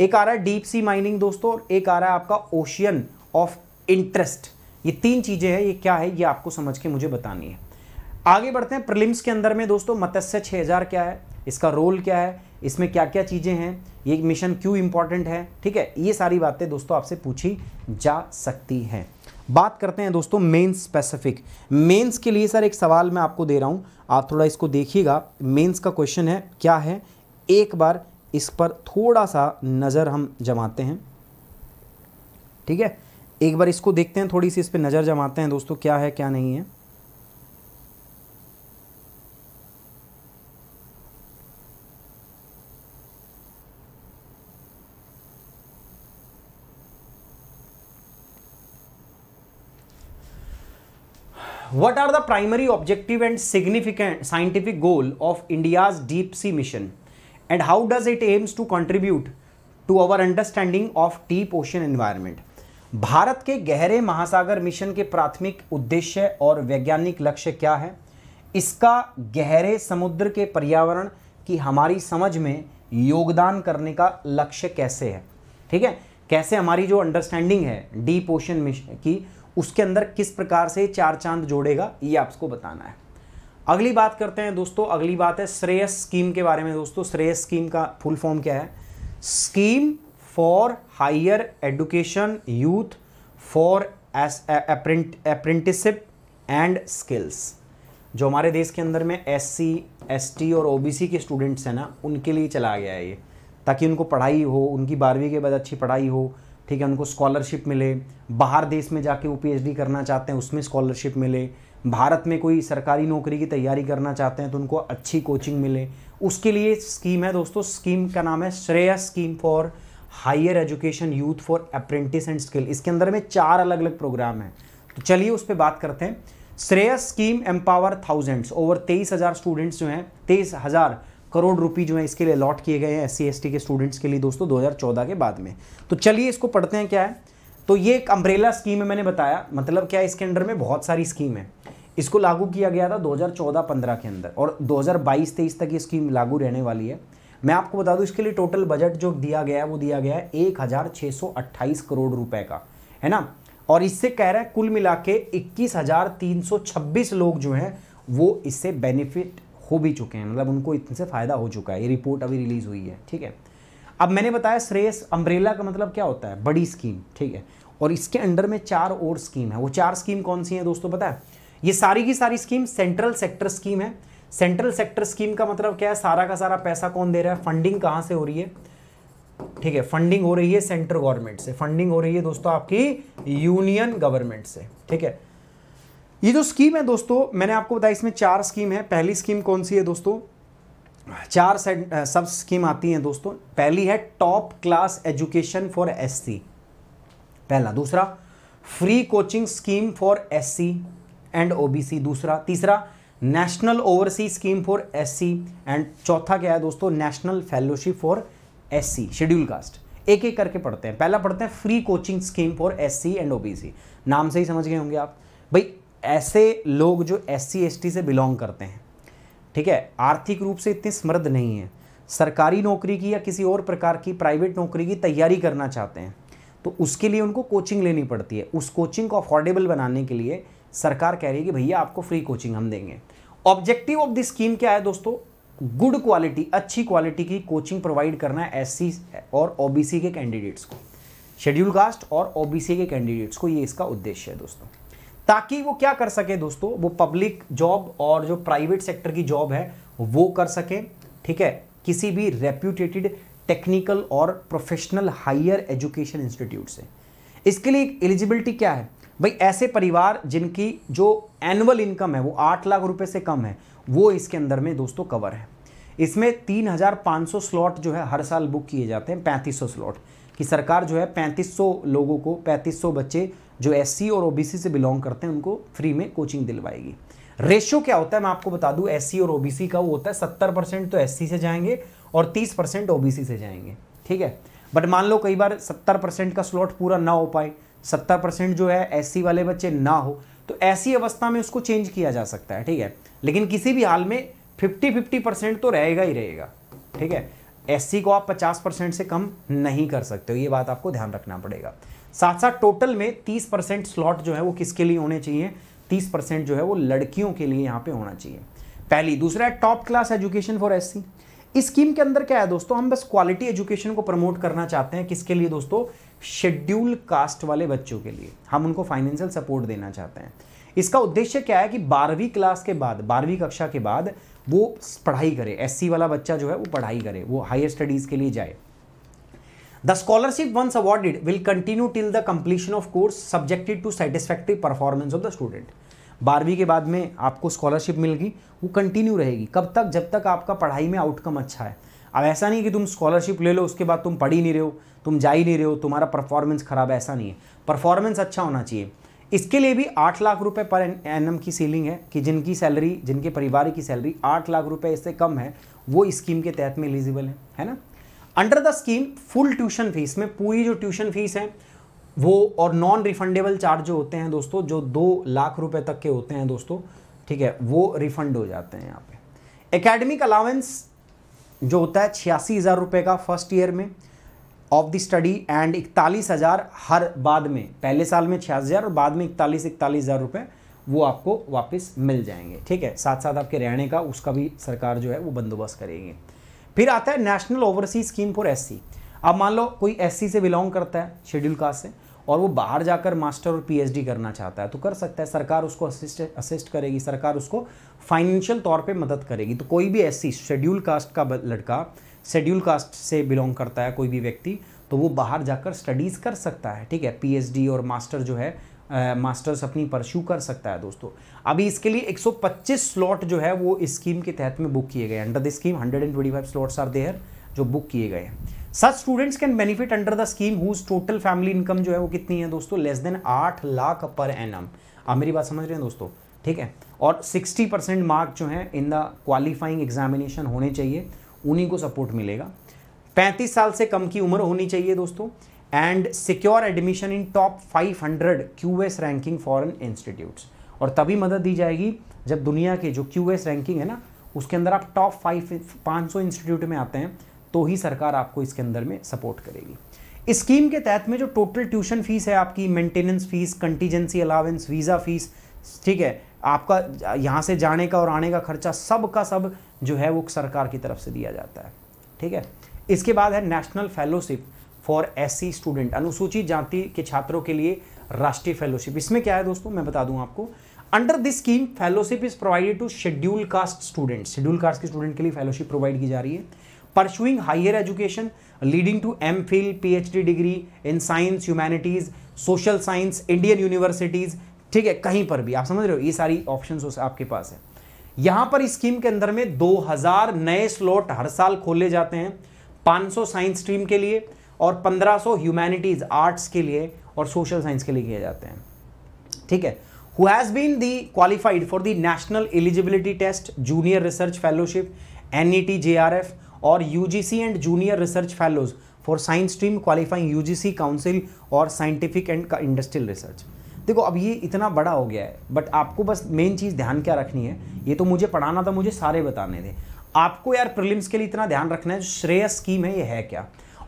एक आ रहा है डीप सी माइनिंग दोस्तों और एक आ रहा है आपका ओशियन ऑफ इंटरेस्ट ये तीन चीज़ें हैं ये क्या है ये आपको समझ के मुझे बतानी है आगे बढ़ते हैं प्रिलिम्स के अंदर में दोस्तों मत्स्य 6000 क्या है इसका रोल क्या है इसमें क्या क्या चीज़ें हैं ये मिशन क्यों इंपॉर्टेंट है ठीक है ये सारी बातें दोस्तों आपसे पूछी जा सकती हैं बात करते हैं दोस्तों मेंस स्पेसिफिक मेंस के लिए सर एक सवाल मैं आपको दे रहा हूं आप थोड़ा इसको देखिएगा मेंस का क्वेश्चन है क्या है एक बार इस पर थोड़ा सा नज़र हम जमाते हैं ठीक है एक बार इसको देखते हैं थोड़ी सी इस पर नज़र जमाते हैं दोस्तों क्या है क्या नहीं है what are the primary objective and significant scientific goal of India's deep sea mission and how does it aims to contribute to our understanding of deep ocean environment Bharat के गहरे महासागर मिशन के प्राथमिक उद्देश्य और वैज्ञानिक लक्ष्य क्या है इसका गहरे समुद्र के पर्यावरण की हमारी समझ में योगदान करने का लक्ष्य कैसे है ठीक है कैसे हमारी जो अंडरस्टैंडिंग है डीप ओशन मिशन की उसके अंदर किस प्रकार से चार चांद जोड़ेगा ये आपको बताना है अगली बात करते हैं दोस्तों अगली बात है श्रेयस स्कीम के बारे में दोस्तों श्रेयस स्कीम का फुल फॉर्म क्या है scheme for higher education youth for as apprenticeship and skills जो हमारे देश के अंदर में एस सी एस टी और ओ बी सी के स्टूडेंट्स हैं ना उनके लिए चला गया है ये ताकि उनको पढ़ाई हो उनकी बारहवीं के बाद अच्छी पढ़ाई हो ठीक है उनको स्कॉलरशिप मिले बाहर देश में जाके वो पीएचडी करना चाहते हैं उसमें स्कॉलरशिप मिले भारत में कोई सरकारी नौकरी की तैयारी करना चाहते हैं तो उनको अच्छी कोचिंग मिले उसके लिए स्कीम है दोस्तों स्कीम का नाम है Shreya scheme for higher education youth for apprentice and skill इसके अंदर में चार अलग अलग प्रोग्राम हैं तो चलिए उस पर बात करते हैं श्रेय स्कीम एम्पावर थाउजेंड्स ओवर तेईस हज़ार स्टूडेंट्स जो हैं तेईस हज़ार करोड़ रुपये जो है इसके लिए अलॉट किए गए हैं एस सी के स्टूडेंट्स के लिए दोस्तों 2014 के बाद में तो चलिए इसको पढ़ते हैं क्या है तो ये एक अम्ब्रेला स्कीम है मैंने बताया मतलब क्या है इसके अंडर में बहुत सारी स्कीम है इसको लागू किया गया था 2014-15 के अंदर और 2022-23 तक ये स्कीम लागू रहने वाली है मैं आपको बता दूँ इसके लिए टोटल बजट जो दिया गया है वो दिया गया है एक करोड़ रुपए का है ना और इससे कह रहा है कुल मिला के इक्कीस लोग जो हैं वो इससे बेनिफिट हो भी चुके हैं मतलब उनको इनसे फ़ायदा हो चुका है ये रिपोर्ट अभी रिलीज़ हुई है ठीक है अब मैंने बताया श्रेयस अम्ब्रेला का मतलब क्या होता है बड़ी स्कीम ठीक है और इसके अंडर में चार और स्कीम है वो चार स्कीम कौन सी हैं दोस्तों बताए ये सारी की सारी स्कीम सेंट्रल सेक्टर स्कीम है सेंट्रल सेक्टर स्कीम का मतलब क्या है सारा का सारा पैसा कौन दे रहा है फंडिंग कहाँ से हो रही है ठीक है फंडिंग हो रही है सेंट्रल गवर्नमेंट से फंडिंग हो रही है दोस्तों आपकी यूनियन गवर्नमेंट से ठीक है ये जो स्कीम है दोस्तों मैंने आपको बताया इसमें चार स्कीम है पहली स्कीम कौन सी है दोस्तों चार सब स्कीम आती हैं दोस्तों पहली है top class education for SC पहला दूसरा free coaching scheme for SC and OBC दूसरा तीसरा national overseas scheme for SC and चौथा क्या है दोस्तों national fellowship for SC schedule caste एक एक करके पढ़ते हैं पहला पढ़ते हैं free coaching scheme for SC and OBC नाम से ही समझ गए होंगे आप भाई ऐसे लोग जो एस सी एस टी से बिलोंग करते हैं ठीक है आर्थिक रूप से इतने समृद्ध नहीं है सरकारी नौकरी की या किसी और प्रकार की प्राइवेट नौकरी की तैयारी करना चाहते हैं तो उसके लिए उनको कोचिंग लेनी पड़ती है उस कोचिंग को अफोर्डेबल बनाने के लिए सरकार कह रही है कि भैया आपको फ्री कोचिंग हम देंगे ऑब्जेक्टिव ऑफ दिस स्कीम क्या है दोस्तों गुड क्वालिटी अच्छी क्वालिटी की कोचिंग प्रोवाइड करना है सी और ओबीसी के कैंडिडेट्स को शेड्यूल कास्ट और ओबीसी के कैंडिडेट्स को ये इसका उद्देश्य है दोस्तों ताकि वो क्या कर सके दोस्तों वो पब्लिक जॉब और जो प्राइवेट सेक्टर की जॉब है वो कर सके ठीक है किसी भी रेप्यूटेटेड टेक्निकल और प्रोफेशनल हायर एजुकेशन इंस्टीट्यूट से इसके लिए एलिजिबिलिटी क्या है भाई ऐसे परिवार जिनकी जो एनुअल इनकम है वो आठ लाख रुपए से कम है वो इसके अंदर में दोस्तों कवर है इसमें सौ स्लॉट जो है हर साल बुक किए जाते हैं सौ स्लॉट कि सरकार जो है 3500 लोगों को 3500 बच्चे जो एस और ओबीसी से बिलोंग करते हैं उनको फ्री में कोचिंग दिलवाएगी रेशियो क्या होता है मैं आपको बता दूं एस और ओबीसी का वो होता है सत्तर परसेंट तो एस से जाएंगे और तीस परसेंट ओबीसी से जाएंगे ठीक है बट मान लो कई बार सत्तर परसेंट का स्लॉट पूरा ना हो पाए सत्तर परसेंट जो है एस वाले बच्चे ना हो तो ऐसी अवस्था में उसको चेंज किया जा सकता है ठीक है लेकिन किसी भी हाल में फिफ्टी फिफ्टी परसेंट तो रहेगा ही रहेगा ठीक है एस को आप 50 परसेंट से कम नहीं कर सकते हो ये बात आपको ध्यान रखना पड़ेगा साथ साथ टोटल में 30 परसेंट स्लॉट जो है वो किसके लिए होने चाहिए 30 परसेंट जो है वो लड़कियों के लिए यहाँ पे होना चाहिए पहली दूसरा top class education for S scheme के अंदर क्या है दोस्तों हम बस क्वालिटी एजुकेशन को प्रमोट करना चाहते हैं किसके लिए दोस्तों शेड्यूल कास्ट वाले बच्चों के लिए हम उनको फाइनेंशियल सपोर्ट देना चाहते हैं इसका उद्देश्य क्या है कि बारहवीं क्लास के बाद बारहवीं कक्षा के बाद वो पढ़ाई करे एस वाला बच्चा जो है वो पढ़ाई करे वो हायर स्टडीज़ के लिए जाए the scholarship once awarded will continue till the completion of course subjected to satisfactory performance of the student बारहवीं के बाद में आपको स्कॉलरशिप मिलगी वो कंटिन्यू रहेगी कब तक जब तक आपका पढ़ाई में आउटकम अच्छा है अब ऐसा नहीं कि तुम स्कॉलरशिप ले लो उसके बाद तुम पढ़ ही नहीं रहे हो तुम जा ही नहीं रहे हो तुम्हारा परफॉर्मेंस खराब है ऐसा नहीं है परफॉर्मेंस अच्छा होना चाहिए इसके लिए भी आठ लाख रुपए पर एन की सीलिंग है कि जिनकी सैलरी जिनके परिवार की सैलरी आठ लाख रुपए इससे कम है वो स्कीम के तहत में एलिजिबल है है ना under the scheme full tuition fees में पूरी जो ट्यूशन फीस है वो और नॉन रिफंडेबल चार्ज जो होते हैं दोस्तों जो दो लाख रुपए तक के होते हैं दोस्तों ठीक है वो रिफंड हो जाते हैं यहाँ पे एकेडमिक अलाउंस जो होता है छियासी हज़ार रुपये का फर्स्ट ईयर में ऑफ द स्टडी एंड इकतालीस हज़ार हर बाद में पहले साल में छियास हज़ार और बाद में इकतालीस इकतालीस हज़ार रुपये वो आपको वापस मिल जाएंगे ठीक है साथ साथ आपके रहने का उसका भी सरकार जो है वो बंदोबस्त करेगी फिर आता है national overseas scheme for S अब मान लो कोई एस से बिलोंग करता है शेड्यूल कास्ट से और वो बाहर जाकर मास्टर और पीएचडी करना चाहता है तो कर सकता है सरकार उसको असिस्ट असिस्ट करेगी सरकार उसको फाइनेंशियल तौर पे मदद करेगी तो कोई भी एस शेड्यूल कास्ट का लड़का शेड्यूल कास्ट से बिलोंग करता है कोई भी व्यक्ति तो वो बाहर जाकर स्टडीज़ कर सकता है ठीक है पी और मास्टर जो है मास्टर्स अपनी परस्यू कर सकता है दोस्तों अभी इसके लिए 125 स्लॉट जो है वो स्कीम के तहत में बुक किए गए under the scheme 125 slots are there जो बुक किए गए हैं such students can benefit under the scheme whose total family income जो है वो कितनी है दोस्तों लेस देन आठ लाख पर एन आप मेरी बात समझ रहे हैं दोस्तों ठीक है और सिक्सटी परसेंट मार्क जो है इन द क्वालिफाइंग एग्जामिनेशन होने चाहिए उन्हीं को सपोर्ट मिलेगा 35 साल से कम की उम्र होनी चाहिए दोस्तों and secure admission in top 500 hundred Q S ranking foreign institutes और तभी मदद दी जाएगी जब दुनिया के जो क्यू एस रैंकिंग है ना उसके अंदर आप टॉप फाइव पाँच सौ इंस्टीट्यूट में आते हैं तो ही सरकार आपको इसके अंदर में सपोर्ट करेगी स्कीम के तहत में जो टोटल ट्यूशन फीस है आपकी maintenance fees contingency allowance visa fees ठीक है आपका यहाँ से जाने का और आने का खर्चा सब का सब जो है वो सरकार की तरफ से दिया जाता है ठीक है इसके बाद है national fellowship for S student अनुसूचित जाति के छात्रों के लिए राष्ट्रीय फेलोशिप इसमें क्या है दोस्तों मैं बता दूं आपको under this scheme fellowship is provided to scheduled caste student scheduled caste के स्टूडेंट के लिए फेलोशिप प्रोवाइड की जा रही है pursuing higher education leading to M phil P degree in science humanities social science Indian universities ठीक है कहीं पर भी आप समझ रहे हो ये सारी ऑप्शन आपके पास है यहां पर स्कीम के अंदर में 2000 नए स्लॉट हर साल खोले जाते हैं 500 साइंस स्ट्रीम के लिए और 1500 ह्यूमैनिटीज आर्ट्स के लिए और सोशल साइंस के लिए किए जाते हैं ठीक है who has been the qualified for the national eligibility test junior research fellowship N E T J R F और U G C and junior research fellows for science stream qualifying U G C council और scientific and industrial research देखो अब ये इतना बड़ा हो गया है बट आपको बस मेन चीज़ ध्यान क्या रखनी है ये तो मुझे पढ़ाना था मुझे सारे बताने थे आपको यार प्रिलिम्स के लिए इतना ध्यान रखना है श्रेय स्कीम है ये है क्या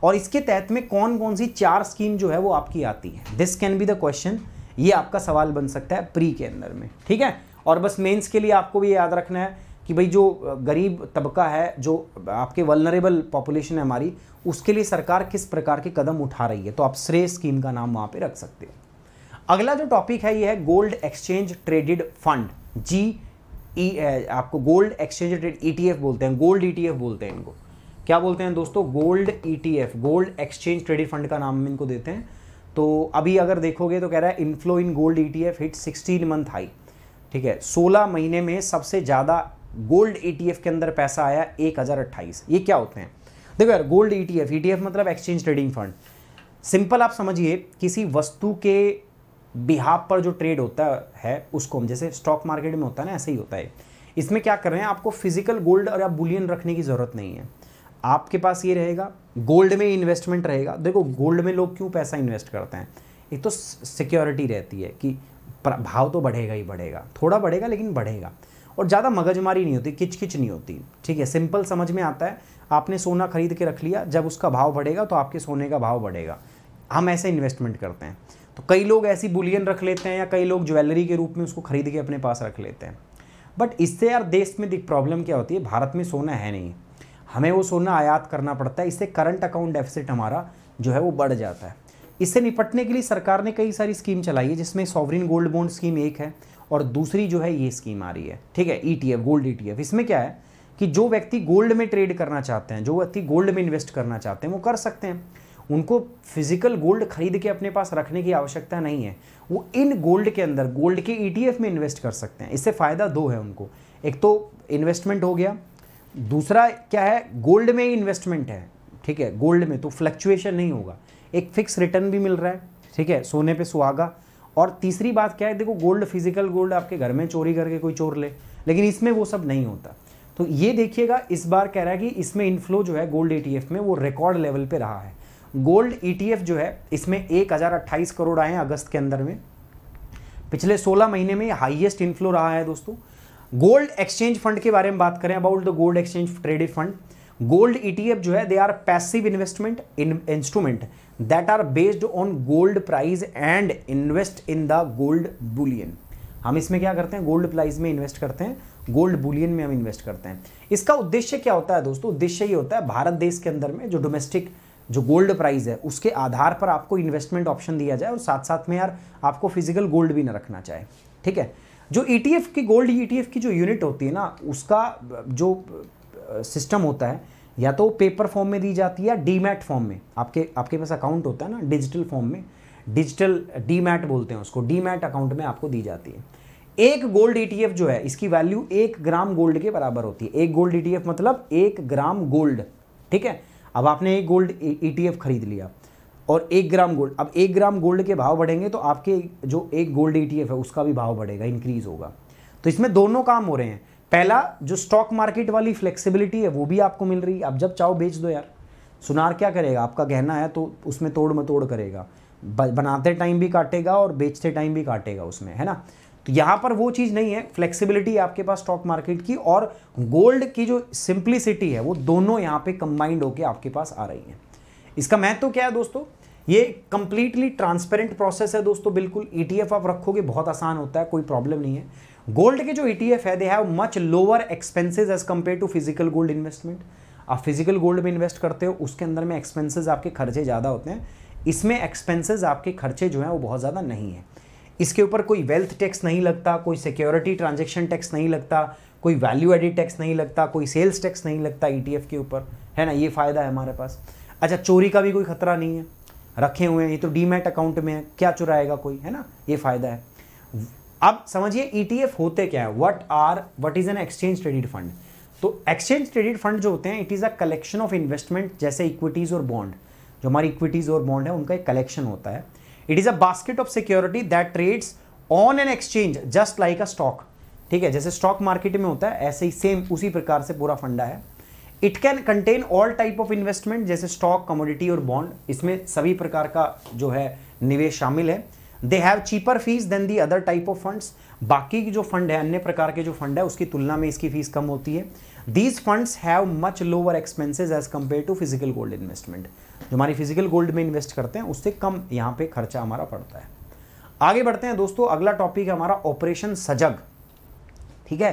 और इसके तहत में कौन कौन सी चार स्कीम जो है वो आपकी आती है this can be the question ये आपका सवाल बन सकता है प्री के अंदर में ठीक है और बस मेंस के लिए आपको भी याद रखना है कि भाई जो गरीब तबका है जो आपके वलनरेबल पॉपुलेशन है हमारी उसके लिए सरकार किस प्रकार के कदम उठा रही है तो आप श्रेय स्कीम का नाम वहाँ पे रख सकते हो अगला जो टॉपिक है ये है गोल्ड एक्सचेंज ट्रेडेड फंड जी ई आपको गोल्ड एक्सचेंज ट्रेड ई बोलते हैं गोल्ड ई e बोलते हैं इनको क्या बोलते हैं दोस्तों gold E gold exchange traded fund का नाम इनको देते हैं तो अभी अगर देखोगे तो कह रहा है inflow in gold ETF hit 16 month high ठीक है 16 महीने में सबसे ज़्यादा गोल्ड ई e के अंदर पैसा आया एक ये क्या होते हैं देखो यार गोल्ड ई टी मतलब एक्सचेंज ट्रेडिंग फंड सिंपल आप समझिए किसी वस्तु के बिहाब पर जो ट्रेड होता है उसको हम जैसे स्टॉक मार्केट में होता है ना ऐसे ही होता है इसमें क्या कर रहे हैं आपको फिजिकल गोल्ड और या बुलियन रखने की ज़रूरत नहीं है आपके पास ये रहेगा गोल्ड में इन्वेस्टमेंट रहेगा देखो गोल्ड में लोग क्यों पैसा इन्वेस्ट करते हैं एक तो सिक्योरिटी रहती है कि भाव तो बढ़ेगा ही बढ़ेगा थोड़ा बढ़ेगा लेकिन बढ़ेगा और ज़्यादा मगजमारी नहीं होती किचकिच नहीं होती ठीक है सिंपल समझ में आता है आपने सोना खरीद के रख लिया जब उसका भाव बढ़ेगा तो आपके सोने का भाव बढ़ेगा हम ऐसे इन्वेस्टमेंट करते हैं तो कई लोग ऐसी बुलियन रख लेते हैं या कई लोग ज्वेलरी के रूप में उसको खरीद के अपने पास रख लेते हैं बट इससे यार देश में दिख प्रॉब्लम क्या होती है भारत में सोना है नहीं हमें वो सोना आयात करना पड़ता है इससे करंट अकाउंट डेफिसिट हमारा जो है वो बढ़ जाता है इससे निपटने के लिए सरकार ने कई सारी स्कीम चलाई है जिसमें सॉवरिन गोल्ड बॉन्ड स्कीम एक है और दूसरी जो है ये स्कीम आ रही है ठीक है ई गोल्ड ई इसमें क्या है कि जो व्यक्ति गोल्ड में ट्रेड करना चाहते हैं जो व्यक्ति गोल्ड में इन्वेस्ट करना चाहते हैं वो कर सकते हैं उनको फिजिकल गोल्ड खरीद के अपने पास रखने की आवश्यकता नहीं है वो इन गोल्ड के अंदर गोल्ड के ई e में इन्वेस्ट कर सकते हैं इससे फ़ायदा दो है उनको एक तो इन्वेस्टमेंट हो गया दूसरा क्या है गोल्ड में इन्वेस्टमेंट है ठीक है गोल्ड में तो फ्लक्चुएशन नहीं होगा एक फिक्स रिटर्न भी मिल रहा है ठीक है सोने पे सुहागा और तीसरी बात क्या है देखो गोल्ड फिजिकल गोल्ड आपके घर में चोरी करके कोई चोर ले लेकिन इसमें वो सब नहीं होता तो ये देखिएगा इस बार कह रहा है कि इसमें इनफ्लो जो है गोल्ड ई e में वो रिकॉर्ड लेवल पर रहा है गोल्ड ईटीएफ e जो है इसमें एक करोड़ आए हैं अगस्त के अंदर में पिछले 16 महीने में हाईएस्ट इनफ्लो रहा है दोस्तों गोल्ड एक्सचेंज फंड के बारे में बात करें about the gold exchange trading fund gold ETF जो है they are passive investment instrument that are based on gold price and invest in the gold bullion हम इसमें क्या करते हैं गोल्ड प्राइस में इन्वेस्ट करते हैं गोल्ड बुलियन में हम इन्वेस्ट करते हैं इसका उद्देश्य क्या होता है दोस्तों उद्देश्य ये होता है भारत देश के अंदर में जो डोमेस्टिक जो गोल्ड प्राइस है उसके आधार पर आपको इन्वेस्टमेंट ऑप्शन दिया जाए और साथ साथ में यार आपको फिजिकल गोल्ड भी ना रखना चाहे ठीक है जो ई e की गोल्ड ई e की जो यूनिट होती है ना उसका जो सिस्टम होता है या तो पेपर फॉर्म में दी जाती है या डीमैट फॉर्म में आपके आपके पास अकाउंट होता है ना डिजिटल फॉर्म में डिजिटल डीमैट बोलते हैं उसको डीमैट अकाउंट में आपको दी जाती है एक गोल्ड ईटीएफ e जो है इसकी वैल्यू एक ग्राम गोल्ड के बराबर होती है एक गोल्ड ईटीएफ मतलब एक ग्राम गोल्ड ठीक है अब आपने एक गोल्ड ई e- e खरीद लिया और एक ग्राम गोल्ड अब एक ग्राम गोल्ड के भाव बढ़ेंगे तो आपके जो एक गोल्ड ई e है उसका भी भाव बढ़ेगा इंक्रीज़ होगा तो इसमें दोनों काम हो रहे हैं पहला जो स्टॉक मार्केट वाली फ्लेक्सिबिलिटी है वो भी आपको मिल रही है आप जब चाहो बेच दो यार सुनार क्या करेगा आपका गहना है तो उसमें तोड़ मतोड़ करेगा बनाते टाइम भी काटेगा और बेचते टाइम भी काटेगा उसमें है ना तो यहां पर वो चीज़ नहीं है फ्लेक्सिबिलिटी आपके पास स्टॉक मार्केट की और गोल्ड की जो सिंप्लिसिटी है वो दोनों यहां पे कंबाइंड होकर आपके पास आ रही है इसका महत्व तो क्या है दोस्तों ये कंप्लीटली ट्रांसपेरेंट प्रोसेस है दोस्तों बिल्कुल ईटीएफ e आप रखोगे बहुत आसान होता है कोई प्रॉब्लम नहीं है गोल्ड के जो ईटीएफ e है they have much lower expenses as compare to physical gold investment आप फिजिकल गोल्ड में इन्वेस्ट करते हो उसके अंदर में एक्सपेंसेस आपके खर्चे ज़्यादा होते हैं इसमें एक्सपेंसेस आपके खर्चे जो हैं वो बहुत ज़्यादा नहीं है इसके ऊपर कोई वेल्थ टैक्स नहीं लगता कोई सिक्योरिटी ट्रांजेक्शन टैक्स नहीं लगता कोई वैल्यू एडिड टैक्स नहीं लगता कोई सेल्स टैक्स नहीं लगता ई e के ऊपर है ना ये फ़ायदा है हमारे पास अच्छा चोरी का भी कोई खतरा नहीं है रखे हुए हैं ये तो डीमेट अकाउंट में है क्या चुराएगा कोई है ना ये फ़ायदा है अब समझिए ई e होते क्या है what are what is an exchange traded fund तो एक्सचेंज ट्रेडिड फंड जो होते हैं it is a collection of investment जैसे इक्विटीज़ और बॉन्ड जो हमारी इक्विटीज़ और बॉन्ड है उनका एक कलेक्शन होता है it is a basket of security that trades on an exchange just like a stock ठीक है जैसे स्टॉक मार्केट में होता है ऐसे ही सेम उसी प्रकार से पूरा फंडा है it can contain all type of investment जैसे स्टॉक कमोडिटी और बॉन्ड इसमें सभी प्रकार का जो है निवेश शामिल है they have cheaper fees than the other type of funds बाकी की जो फंड है अन्य प्रकार के जो फंड है उसकी तुलना में इसकी फीस कम होती है these funds have much lower expenses as compare to physical gold investment जो हमारी फिजिकल गोल्ड में इन्वेस्ट करते हैं उससे कम यहाँ पे खर्चा हमारा पड़ता है आगे बढ़ते हैं दोस्तों अगला टॉपिक है हमारा ऑपरेशन सजग ठीक है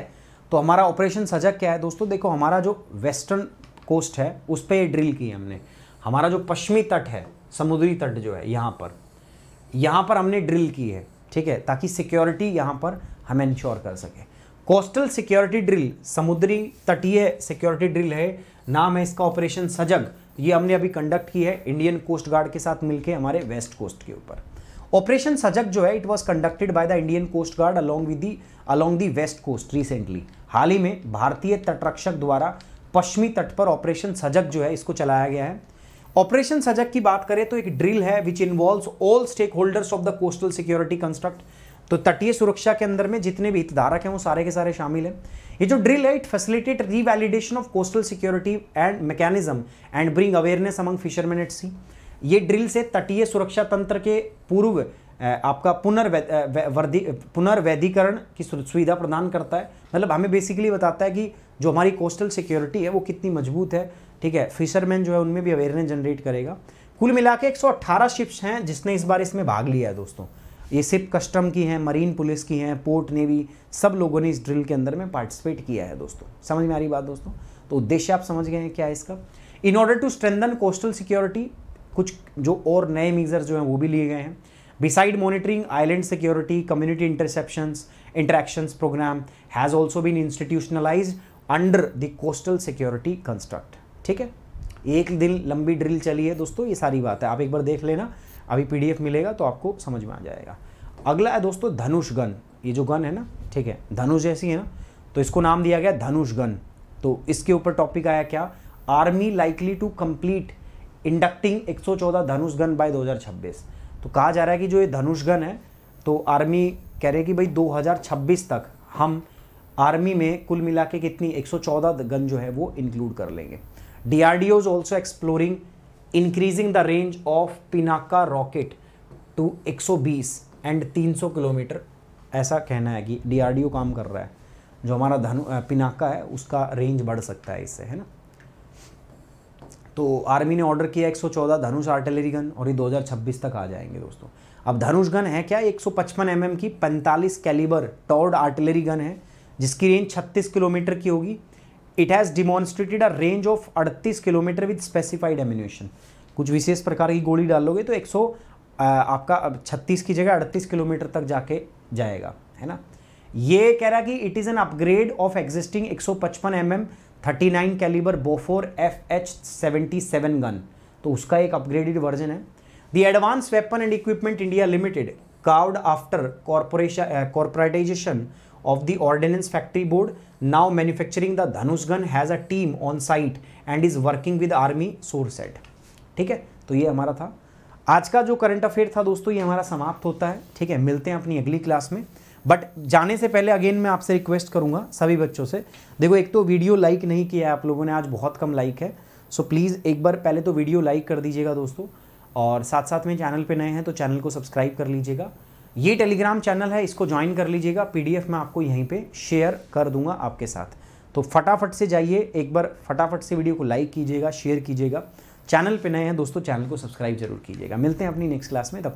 तो हमारा ऑपरेशन सजग क्या है दोस्तों देखो हमारा जो वेस्टर्न कोस्ट है उस पर ड्रिल की हमने हमारा जो पश्चिमी तट है समुद्री तट जो है यहाँ पर यहाँ पर हमने ड्रिल की है ठीक है ताकि सिक्योरिटी यहाँ पर हम इंश्योर कर सकें कोस्टल सिक्योरिटी ड्रिल समुद्री तटीय सिक्योरिटी ड्रिल है नाम है इसका ऑपरेशन सजग ये हमने अभी कंडक्ट की है इंडियन कोस्ट गार्ड के साथ मिलकर हमारे वेस्ट कोस्ट के ऊपर ऑपरेशन सजग जो है it was conducted by the Indian coast guard along with the along the west coast recently हाल ही में भारतीय तटरक्षक द्वारा पश्चिमी तट पर ऑपरेशन सजग जो है इसको चलाया गया है ऑपरेशन सजग की बात करें तो एक ड्रिल है which involve all stakeholders of the coastal security construct तो तटीय सुरक्षा के अंदर में जितने भी हितधारक हैं वो सारे के सारे शामिल हैं ये जो ड्रिल है it facilitate revalidation of coastal security and mechanism and bring awareness among fisherman at sea ये ड्रिल से तटीय सुरक्षा तंत्र के पूर्व आपका पुनर्वैधि पुनर्वैधिकरण की सुविधा प्रदान करता है मतलब हमें बेसिकली बताता है कि जो हमारी कोस्टल सिक्योरिटी है वो कितनी मजबूत है ठीक है फिशरमैन जो है उनमें भी अवेयरनेस जनरेट करेगा कुल मिला के एक शिप्स हैं जिसने इस बार इसमें भाग लिया है दोस्तों ये सिप कस्टम की हैं मरीन पुलिस की हैं पोर्ट नेवी सब लोगों ने इस ड्रिल के अंदर में पार्टिसिपेट किया है दोस्तों समझ में आ रही बात दोस्तों तो उद्देश्य आप समझ गए हैं क्या इसका in order to strengthen coastal security कुछ जो और नए मीजर जो हैं वो भी लिए गए हैं beside monitoring island security community interception interactions program has also been institutionalise under the coastal security construct ठीक है एक दिन लंबी ड्रिल चली है दोस्तों ये सारी बात है आप एक बार देख लेना अभी पीडीएफ मिलेगा तो आपको समझ में आ जाएगा अगला है दोस्तों धनुष गन ये जो गन है ना ठीक है धनुष जैसी है ना तो इसको नाम दिया गया धनुष गन तो इसके ऊपर टॉपिक आया क्या army likely to complete inducting 114 Dhanush gun by 2026 तो कहा जा रहा है कि जो ये धनुष गन है तो आर्मी कह रहे हैं कि भाई 2026 तक हम आर्मी में कुल मिला के कितनी 114 गन जो है वो इंक्लूड कर लेंगे D R D O's also exploring increasing the range of Pinaka rocket to 120 and 300 kilometre ऐसा कहना है कि डीआरडीओ काम कर रहा है जो हमारा धनु पिनाका है उसका रेंज बढ़ सकता है इससे है ना तो आर्मी ने ऑर्डर किया 114 धनुष आर्टिलरी गन और ये 2026 तक आ जाएंगे दोस्तों अब धनुष गन है क्या 155 सौ mm की 45 कैलिबर टॉर्ड आर्टिलरी गन है जिसकी रेंज 36 किलोमीटर की होगी it has demonstrated a range of 38 kilometre with specified ammunition कुछ विशेष प्रकार की गोली डालोगे तो 100 आपका 36 की जगह 38 किलोमीटर तक जाके जाएगा है ना ये कह रहा कि it is an upgrade of existing 155 MM 39 calibre Bofors F H gun तो उसका एक अपग्रेडेड वर्जन है the advance weapon and equipment India limited carved after corporation corporatisation uh, of the Ordnance Factory Board, now manufacturing the Dhanush gun, has a team on site and is working with Army source said. ठीक है तो ये हमारा था आज का जो current affair था दोस्तों ये हमारा समाप्त होता है ठीक है मिलते हैं अपनी अगली क्लास में बट जाने से पहले अगेन मैं आपसे रिक्वेस्ट करूंगा सभी बच्चों से देखो एक तो वीडियो लाइक नहीं किया है आप लोगों ने आज बहुत कम लाइक है सो so, प्लीज़ एक बार पहले तो वीडियो लाइक कर दीजिएगा दोस्तों और साथ साथ में चैनल पे नए हैं तो चैनल को सब्सक्राइब कर लीजिएगा ये टेलीग्राम चैनल है इसको ज्वाइन कर लीजिएगा पीडीएफ मैं आपको यहीं पे शेयर कर दूंगा आपके साथ तो फटाफट से जाइए एक बार फटाफट से वीडियो को लाइक कीजिएगा शेयर कीजिएगा चैनल पे नए हैं दोस्तों चैनल को सब्सक्राइब जरूर कीजिएगा मिलते हैं अपनी नेक्स्ट क्लास में तब